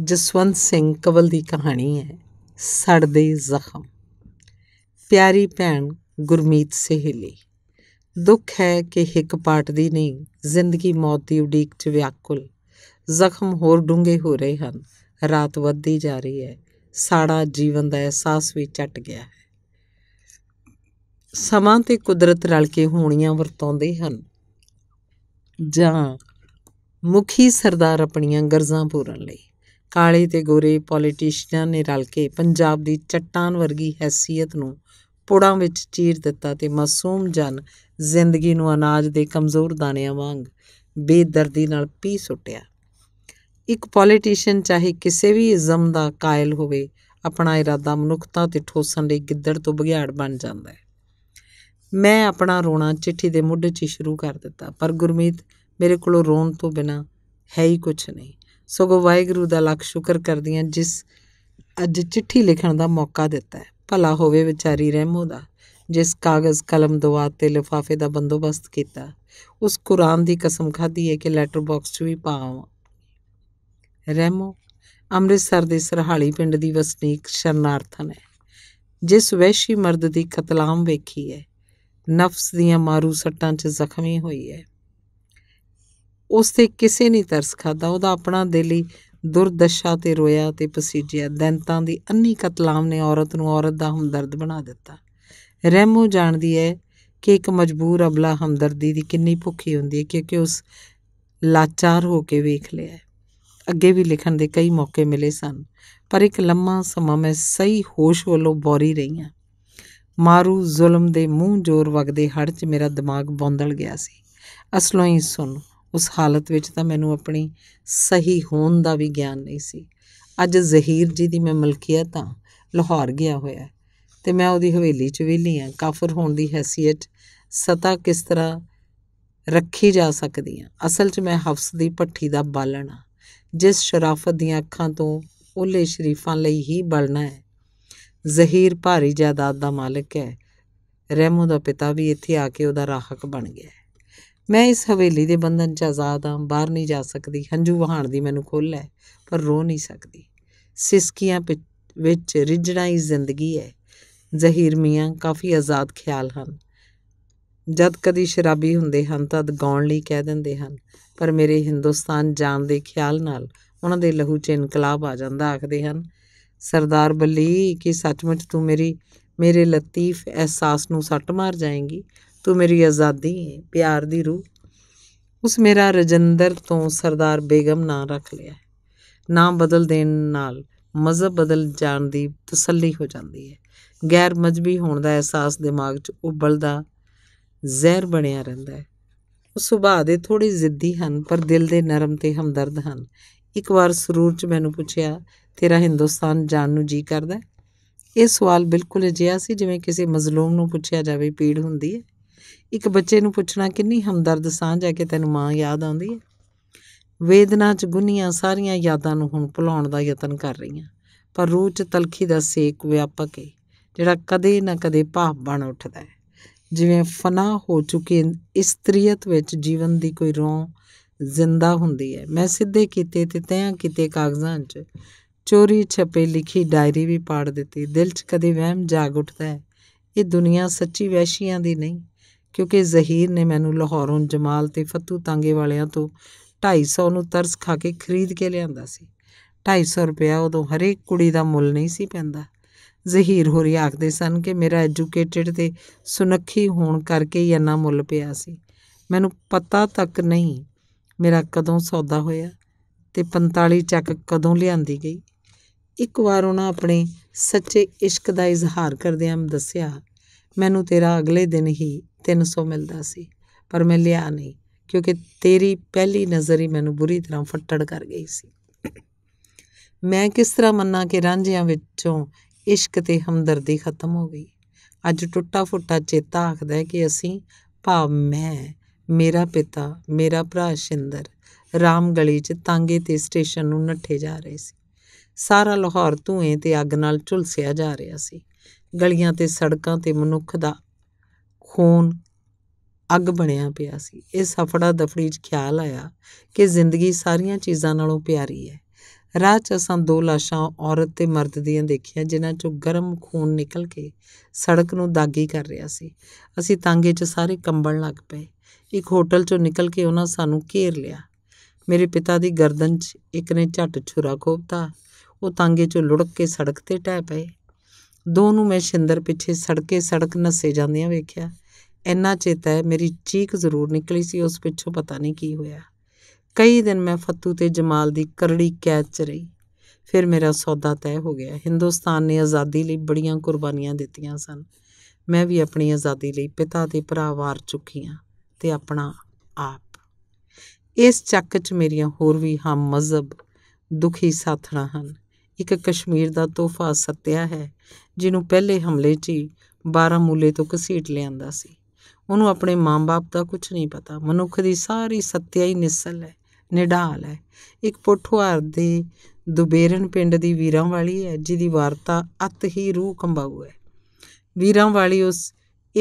ਜਸਵੰਤ ਸਿੰਘ ਕਵਲ ਦੀ ਕਹਾਣੀ ਹੈ ਸੜਦੇ ਜ਼ਖਮ ਪਿਆਰੀ ਭੈਣ ਗੁਰਮੀਤ ਸਹੇਲੀ ਦੁੱਖ ਹੈ ਕਿ ਇੱਕ ਪਾਟ ਦੀ ਨਹੀਂ ਜ਼ਿੰਦਗੀ ਮੌਤ ਦੀ ਉਡੀਕ 'ਚ ਵਿਆਕੁਲ ਜ਼ਖਮ ਹੋਰ ਡੂੰਘੇ ਹੋ ਰਹੇ ਹਨ ਰਾਤ ਵੱਧਦੀ ਜਾ ਰਹੀ ਹੈ ਸਾੜਾ ਜੀਵਨ ਦਾ ਅਹਿਸਾਸ ਵੀ ਛੱਟ ਗਿਆ ਹੈ ਸਮਾਂ ਤੇ ਕੁਦਰਤ ਰਲ ਕੇ ਹੋਣੀਆਂ ਵਰਤੋਂਦੇ ਹਨ ਜਾਂ ਮੁਖੀ ਸਰਦਾਰ ਆਪਣੀਆਂ ਗਰਜ਼ਾਂ ਪੂਰਨ ਲਈ ਕਾਲੇ ਤੇ ਗੋਰੇ ਪੋਲੀਟੀਸ਼ੀਅਨਾਂ ਨੇ ਰਲ ਕੇ ਪੰਜਾਬ ਦੀ ਚਟਾਨ ਵਰਗੀ ਹیثیت ਨੂੰ ਪੁੜਾਂ ਵਿੱਚ ਚੀਰ ਦਿੱਤਾ ਤੇ ਮਾਸੂਮ ਜਨ ਜ਼ਿੰਦਗੀ ਨੂੰ ਅਨਾਜ ਦੇ ਕਮਜ਼ੋਰ ਦਾਣਿਆਂ ਵਾਂਗ ਬੇਦਰਦੀ ਨਾਲ ਪੀ ਸੁੱਟਿਆ ਇੱਕ ਪੋਲੀਟੀਸ਼ੀਅਨ ਚਾਹੇ ਕਿਸੇ ਵੀ ਇਜ਼ਮ ਦਾ ਕਾਇਲ ਹੋਵੇ ਆਪਣਾ ਇਰਾਦਾ ਮਨੁੱਖਤਾ ਤੇ ਠੋਸਣ ਲਈ ਗਿੱਦੜ ਤੋਂ ਬਗਿਆੜ ਬਣ ਜਾਂਦਾ ਹੈ ਮੈਂ ਆਪਣਾ ਰੋਣਾ ਚਿੱਠੀ ਦੇ ਮੁੱਢ 'ਚ ਸ਼ੁਰੂ ਕਰ ਦਿੱਤਾ ਪਰ ਗੁਰਮੀਤ ਮੇਰੇ ਕੋਲੋਂ ਰੋਣ ਤੋਂ ਬਿਨਾ ਹੈ ਹੀ ਕੁਝ ਨਹੀਂ ਸਗੋਂ ਵਾਹਿਗੁਰੂ ਦਾ ਲੱਖ ਸ਼ੁਕਰ ਕਰਦੀ ਹਾਂ ਜਿਸ ਅੱਜ ਚਿੱਠੀ ਲਿਖਣ ਦਾ ਮੌਕਾ ਦਿੱਤਾ ਹੈ ਭਲਾ ਹੋਵੇ ਵਿਚਾਰੀ ਰਹਿਮੋ ਦਾ ਜਿਸ ਕਾਗਜ਼ ਕਲਮ ਦਵਾ ਤੇ ਲਿਫਾਫੇ ਦਾ ਬੰਦੋਬਸਤ ਕੀਤਾ ਉਸ ਕੁਰਾਨ ਦੀ ਕਸਮ ਖਾਦੀ ਹੈ ਕਿ ਲੈਟਰ ਬਾਕਸ 'ਚ ਵੀ ਪਾਵਾਂ ਰਹਿਮੋ ਅੰਮ੍ਰਿਤਸਰ ਦੇ ਸਰਹਾਲੀ ਪਿੰਡ ਦੀ ਵਸਨੀਕ ਸ਼ਰਨਾਰਥਨ ਹੈ ਜਿਸ ਵੈਸ਼ੀ ਮਰਦ ਦੀ ਕਤਲਾਮ ਵੇਖੀ ਹੈ ਨਫਸ ਦੀਆਂ ਮਾਰੂ ਸੱਟਾਂ 'ਚ ਜ਼ਖਮੀ ਹੋਈ ਹੈ ਉਸ ਤੇ ਕਿਸੇ ਨੇ ਤਰਸ ਖਾਦਾ ਉਹਦਾ ਆਪਣਾ ਦਿਲ ਹੀ ਦੁਰਦਸ਼ਾ ਤੇ ਰੋਇਆ ਤੇ ਪਸੀਜਿਆ ਦੰਤਾਂ ਦੀ ਅੰਨੀ ਕਤਲਾਮ ਨੇ ਔਰਤ ਨੂੰ ਔਰਤ ਦਾ ਹਮਦਰਦ ਬਣਾ ਦਿੱਤਾ ਰਹਿਮੋ ਜਾਣਦੀ ਹੈ ਕਿ ਇੱਕ ਮਜਬੂਰ ਅਬਲਾ ਹਮਦਰਦੀ ਦੀ ਕਿੰਨੀ ਭੁੱਖੀ ਹੁੰਦੀ ਹੈ ਕਿਉਂਕਿ ਉਸ ਲਾਚਾਰ ਹੋ ਕੇ ਵੇਖ ਲਿਆ ਅੱਗੇ ਵੀ ਲਿਖਣ ਦੇ ਕਈ ਮੌਕੇ ਮਿਲੇ ਸਨ ਪਰ ਇੱਕ ਲੰਮਾ ਸਮਾਂ ਮੈਂ ਸਹੀ ਹੋਸ਼ ਵੱਲੋਂ ਬੋਰੀ ਰਹੀ ਹਾਂ ਮਾਰੂ ਜ਼ੁਲਮ ਦੇ ਮੂੰਹ ਜ਼ੋਰ ਵਗਦੇ ਹੜ 'ਚ ਮੇਰਾ ਦਿਮਾਗ ਬੌਂਦਲ ਗਿਆ ਸੀ ਅਸਲੋਂ ਹੀ ਸੁਣ ਉਸ ਹਾਲਤ ਵਿੱਚ ਤਾਂ ਮੈਨੂੰ ਆਪਣੀ ਸਹੀ ਹੋਣ ਦਾ ਵੀ ਗਿਆਨ ਨਹੀਂ ਸੀ ਅੱਜ ਜ਼ਹੀਰ ਜੀ ਦੀ ਮੈਂ ਮਲਕੀਅਤ ਆ ਲਾਹੌਰ ਗਿਆ ਹੋਇਆ ਤੇ ਮੈਂ ਉਹਦੀ ਹਵੇਲੀ 'ਚ ਵਿਹਲੀ ਆ ਕਾਫਰ ਹੋਣ ਦੀ ਹیثیت ਸਤਾ ਕਿਸ ਤਰ੍ਹਾਂ ਰੱਖੀ ਜਾ ਸਕਦੀ ਆ ਅਸਲ 'ਚ ਮੈਂ ਹਫਸ ਦੀ ਪੱਠੀ ਦਾ ਬਾਲਣ ਆ ਜਿਸ ਸ਼ਰਾਫਤ ਦੀਆਂ ਅੱਖਾਂ ਤੋਂ ਉਹਲੇ ਸ਼ਰੀਫਾਂ ਲਈ ਹੀ ਬਲਣਾ ਹੈ ਜ਼ਹੀਰ ਭਾਰੀ ਜਾਇਦਾਦ ਦਾ ਮਾਲਕ ਹੈ ਰਹਿਮੋ ਦਾ ਪਿਤਾ ਵੀ ਇੱਥੇ ਆ ਕੇ ਉਹਦਾ ਰਾਹਕ ਬਣ ਗਿਆ ਮੈਂ ਇਸ ਹਵੇਲੀ ਦੇ ਬੰਧਨ 'ਚ ਆਜ਼ਾਦ ਹਾਂ ਬਾਹਰ ਨਹੀਂ ਜਾ ਸਕਦੀ ਹੰਝੂ ਵਹਾਣ ਦੀ ਮੈਨੂੰ ਖੁੱਲ੍ਹ ਹੈ ਪਰ ਰੋ ਨਹੀਂ ਸਕਦੀ ਸਿਸਕੀਆਂ ਵਿੱਚ ਰਿਜਣਾ ਹੀ ਜ਼ਿੰਦਗੀ ਹੈ ਜ਼ਹੀਰ ਮੀਆਂ ਕਾਫੀ ਆਜ਼ਾਦ ਖਿਆਲ ਹਨ ਜਦ ਕਦੀ ਸ਼ਰਾਬੀ ਹੁੰਦੇ ਹਨ ਤਦ ਗਾਉਣ ਲਈ ਕਹਿ ਦਿੰਦੇ ਹਨ ਪਰ ਮੇਰੇ ਹਿੰਦੁਸਤਾਨ ਜਾਣ ਦੇ ਖਿਆਲ ਨਾਲ ਉਹਨਾਂ ਦੇ ਲਹੂ 'ਚ ਇਨਕਲਾਬ ਆ ਜਾਂਦਾ ਆਖਦੇ ਹਨ ਸਰਦਾਰ ਬੱਲੀ ਕਿ ਸੱਚਮੁੱਚ ਤੂੰ ਮੇਰੀ ਮੇਰੇ ਲਤੀਫ ਅਹਿਸਾਸ ਨੂੰ ਸੱਟ ਮਾਰ ਜਾਏਂਗੀ ਤੂੰ ਮੇਰੀ ਆਜ਼ਾਦੀ ਹੈ ਪਿਆਰ ਦੀ ਰੂਹ ਉਸ ਮੇਰਾ ਰਜਿੰਦਰ ਤੋਂ ਸਰਦਾਰ ਬੇਗਮ ਨਾਂ ਰੱਖ ਲਿਆ ਨਾਂ ਬਦਲ ਦੇਣ ਨਾਲ ਮਜ਼ਹਬ ਬਦਲ ਜਾਣ ਦੀ ਤਸੱਲੀ ਹੋ ਜਾਂਦੀ ਹੈ ਗੈਰ ਮਜਬੀ ਹੋਣ ਦਾ ਅਹਿਸਾਸ ਦਿਮਾਗ 'ਚ ਉਬਲਦਾ ਜ਼ਹਿਰ ਬਣਿਆ ਰਹਿੰਦਾ ਹੈ ਉਹ ਸੁਭਾਅ ਦੇ ਥੋੜੀ ਜ਼ਿੱਦੀ ਹਨ ਪਰ ਦਿਲ ਦੇ ਨਰਮ ਤੇ ਹਮਦਰਦ ਹਨ ਇੱਕ ਵਾਰ ਸਰੂਰ 'ਚ ਮੈਨੂੰ ਪੁੱਛਿਆ ਤੇਰਾ ਹਿੰਦੁਸਤਾਨ ਜਾਣ ਨੂੰ ਜੀ ਕਰਦਾ ਇਹ ਸਵਾਲ ਬਿਲਕੁਲ ਅਜਿਹਾ ਸੀ ਜਿਵੇਂ ਕਿਸੇ ਮਜ਼ਲੂਮ ਨੂੰ ਪੁੱਛਿਆ ਜਾਵੇ ਪੀੜ ਹੁੰਦੀ ਹੈ ਇੱਕ ਬੱਚੇ ਨੂੰ ਪੁੱਛਣਾ ਕਿੰਨੀ ਹਮਦਰਦ ਸਾਂਝ ਹੈ ਕਿ ਤੈਨੂੰ ਮਾਂ ਯਾਦ ਆਉਂਦੀ ਹੈ ਵੇਦਨਾ 'ਚ ਗੁੰਨੀਆਂ ਸਾਰੀਆਂ ਯਾਦਾਂ ਨੂੰ ਹੁਣ ਭੁਲਾਉਣ ਦਾ ਯਤਨ ਕਰ ਰਹੀਆਂ ਪਰ ਰੂਹ 'ਚ ਤਲਖੀ ਦਾ ਸੇਕ ਵਿਆਪਕ ਹੈ ਜਿਹੜਾ ਕਦੇ ਨਾ ਕਦੇ ਭਾਵ ਬਣ ਉੱਠਦਾ ਹੈ ਜਿਵੇਂ ਫਨਾ ਹੋ ਚੁੱਕੇ ਇਸਤਰੀਅਤ ਵਿੱਚ ਜੀਵਨ ਦੀ ਕੋਈ ਰੋਂ ਜ਼ਿੰਦਾ ਹੁੰਦੀ ਹੈ ਮੈਂ ਸਿੱਧੇ ਕੀਤੇ ਤੇ ਤੈਂ ਕੀਤੇ ਕਾਗਜ਼ਾਂ 'ਚ ਚੋਰੀ ਛਪੇ ਲਿਖੀ ਡਾਇਰੀ ਵੀ ਪਾੜ ਦਿੱਤੀ ਦਿਲ 'ਚ ਕਦੇ ਵਹਿਮ ਜਾਗ ਉੱਠਦਾ ਹੈ ਇਹ ਦੁਨੀਆ ਸੱਚੀ ਵੈਸ਼ੀਆਂ ਦੀ ਨਹੀਂ ਕਿਉਂਕਿ ਜ਼ਹੀਰ ਨੇ ਮੈਨੂੰ ਲਾਹੌਰੋਂ ਜਮਾਲ ਤੇ ਫੱਤੂ ਤਾਂਗੇ ਵਾਲਿਆਂ ਤੋਂ 250 ਨੂੰ ਤਰਸ ਖਾ ਕੇ ਖਰੀਦ ਕੇ ਲਿਆਂਦਾ ਸੀ 250 ਰੁਪਇਆ ਉਦੋਂ ਹਰੇਕ ਕੁੜੀ ਦਾ ਮੁੱਲ ਨਹੀਂ ਸੀ ਪੈਂਦਾ ਜ਼ਹੀਰ ਹੋਰੀ ਆਖਦੇ ਸਨ ਕਿ ਮੇਰਾ ਐਜੂਕੇਟਿਡ ਤੇ ਸੁਨੱਖੀ ਹੋਣ ਕਰਕੇ ਹੀ ਇੰਨਾ ਮੁੱਲ ਪਿਆ ਸੀ ਮੈਨੂੰ ਪਤਾ ਤੱਕ ਨਹੀਂ ਮੇਰਾ ਕਦੋਂ ਸੌਦਾ ਹੋਇਆ ਤੇ 45 ਚੱਕ ਕਦੋਂ ਲਿਆਂਦੀ ਗਈ ਇੱਕ ਵਾਰ ਉਹਨਾਂ ਆਪਣੇ ਸੱਚੇ ਇਸ਼ਕ ਦਾ ਇਜ਼ਹਾਰ ਕਰਦਿਆਂ ਦੱਸਿਆ ਮੈਨੂੰ ਤੇਰਾ ਅਗਲੇ ਦਿਨ ਹੀ 300 ਮਿਲਦਾ ਸੀ ਪਰ ਮੈਂ ਲਿਆ ਨਹੀਂ ਕਿਉਂਕਿ ਤੇਰੀ ਪਹਿਲੀ ਨਜ਼ਰ ਹੀ ਮੈਨੂੰ ਬੁਰੀ ਤਰ੍ਹਾਂ ਫੱਟੜ ਕਰ ਗਈ ਸੀ ਮੈਂ ਕਿਸ ਤਰ੍ਹਾਂ ਮੰਨਾਂ ਕਿ ਰਾਂਝਿਆਂ ਵਿੱਚੋਂ ਇਸ਼ਕ ਤੇ ਹਮਦਰਦੀ ਖਤਮ ਹੋ ਗਈ ਅੱਜ ਟੁੱਟਾ ਫੁੱਟਾ ਚੇਤਾ ਆਖਦਾ ਹੈ ਕਿ ਅਸੀਂ ਭਾਵ ਮੈਂ ਮੇਰਾ ਪਿਤਾ ਮੇਰਾ ਭਰਾ ਸ਼ਿੰਦਰ ਰਾਮ ਗਲੀ 'ਚ ਤਾਂਗੇ ਤੇ ਸਟੇਸ਼ਨ ਨੂੰ ਨੱਠੇ ਜਾ ਰਹੇ ਸੀ ਸਾਰਾ ਲਾਹੌਰ ਧੂਏ ਤੇ ਅੱਗ ਨਾਲ ਝੁਲਸਿਆ ਜਾ ਰਿਹਾ ਸੀ ਗਲੀਆਂ ਤੇ ਸੜਕਾਂ ਤੇ ਮਨੁੱਖ ਦਾ ਖੂਨ ਅੱਗ ਬਣਿਆ ਪਿਆ ਸੀ ਇਹ ਸਫੜਾ ਦਫੜੀ 'ਚ ਖਿਆਲ ਆਇਆ ਕਿ ਜ਼ਿੰਦਗੀ ਸਾਰੀਆਂ ਚੀਜ਼ਾਂ ਨਾਲੋਂ ਪਿਆਰੀ ਹੈ ਰਾਹ 'ਚ ਅਸਾਂ ਦੋ ਲਾਸ਼ਾਂ ਔਰਤ ਤੇ ਮਰਦ ਦੀਆਂ ਦੇਖੀਆਂ ਜਿਨ੍ਹਾਂ 'ਚੋਂ ਗਰਮ ਖੂਨ ਨਿਕਲ ਕੇ ਸੜਕ ਨੂੰ ਦਾਗੀ ਕਰ ਰਿਹਾ ਸੀ ਅਸੀਂ ਤਾਂਗੇ 'ਚ ਸਾਰੇ ਕੰਬਣ ਲੱਗ ਪਏ ਇੱਕ ਹੋਟਲ 'ਚੋਂ ਨਿਕਲ ਕੇ ਉਹਨਾਂ ਸਾਨੂੰ ਘੇਰ ਲਿਆ ਮੇਰੇ ਪਿਤਾ ਦੀ ਗਰਦਨ 'ਚ ਇੱਕ ਨੇ ਝੱਟ ਛੁਰਾ ਖੋਪਤਾ ਉਹ ਤਾਂਗੇ 'ਚੋਂ ਲੁੜਕ ਕੇ ਸੜਕ ਤੇ ਟਹਿ ਪਏ ਦੋ ਨੂੰ ਮੈਂ ਸ਼ਿੰਦਰ ਪਿੱਛੇ ਸੜਕੇ ਸੜਕ ਜਾਂਦੇ ਆ ਵੇਖਿਆ ਇੰਨਾ ਚੇਤਾ ਹੈ ਮੇਰੀ ਚੀਕ ਜ਼ਰੂਰ ਨਿਕਲੀ ਸੀ ਉਸ ਪਿੱਛੋਂ ਪਤਾ ਨਹੀਂ ਕੀ ਹੋਇਆ ਕਈ ਦਿਨ ਮੈਂ ਫੱਤੂ ਤੇ ਜਮਾਲ ਦੀ ਕਰੜੀ ਕੈਦ 'ਚ ਰਹੀ ਫਿਰ ਮੇਰਾ ਸੌਦਾ ਤੈਅ ਹੋ ਗਿਆ ਹਿੰਦੁਸਤਾਨ ਨੇ ਆਜ਼ਾਦੀ ਲਈ ਬੜੀਆਂ ਕੁਰਬਾਨੀਆਂ ਦਿੱਤੀਆਂ ਸਨ ਮੈਂ ਵੀ ਆਪਣੀ ਆਜ਼ਾਦੀ ਲਈ ਪਿਤਾ ਤੇ ਭਰਾ ਵਾਰ ਚੁੱਕੀ ਹਾਂ ਤੇ ਆਪਣਾ ਆਪ ਇਸ ਚੱਕ 'ਚ ਮੇਰੀਆਂ ਹੋਰ ਵੀ ਹਮ ਮਜ਼ਬ ਦੁਖੀ ਸਾਥਣਾ ਹਨ ਇੱਕ ਕਸ਼ਮੀਰ ਦਾ ਤੋਹਫਾ ਸੱਤਿਆ ਹੈ ਜਿਹਨੂੰ ਪਹਿਲੇ ਹਮਲੇ 'ਚ ਹੀ ਬਾਰਾਮੂਲੇ ਤੋਂ ਕਸੀਟ ਲਿਆਂਦਾ ਸੀ ਉਹਨੂੰ ਆਪਣੇ ਮਾਂ-ਬਾਪ ਦਾ ਕੁਝ ਨਹੀਂ ਪਤਾ ਮਨੁੱਖ ਦੀ ਸਾਰੀ ਸੱਤਿਆ ਹੀ ਨਿਸਲ ਹੈ ਨਿਡਾਲ ਹੈ ਇੱਕ ਪੋਠੋਹਾਰ ਦੇ ਦੁਬੇਰਨ ਪਿੰਡ ਦੀ ਵੀਰਾਂ ਵਾਲੀ ਹੈ ਜਿਹਦੀ ਵਾਰਤਾ ਅਤ ਹੀ ਰੂਹ ਕੰਬਾਉ ਹੈ ਵੀਰਾਂ ਵਾਲੀ ਉਸ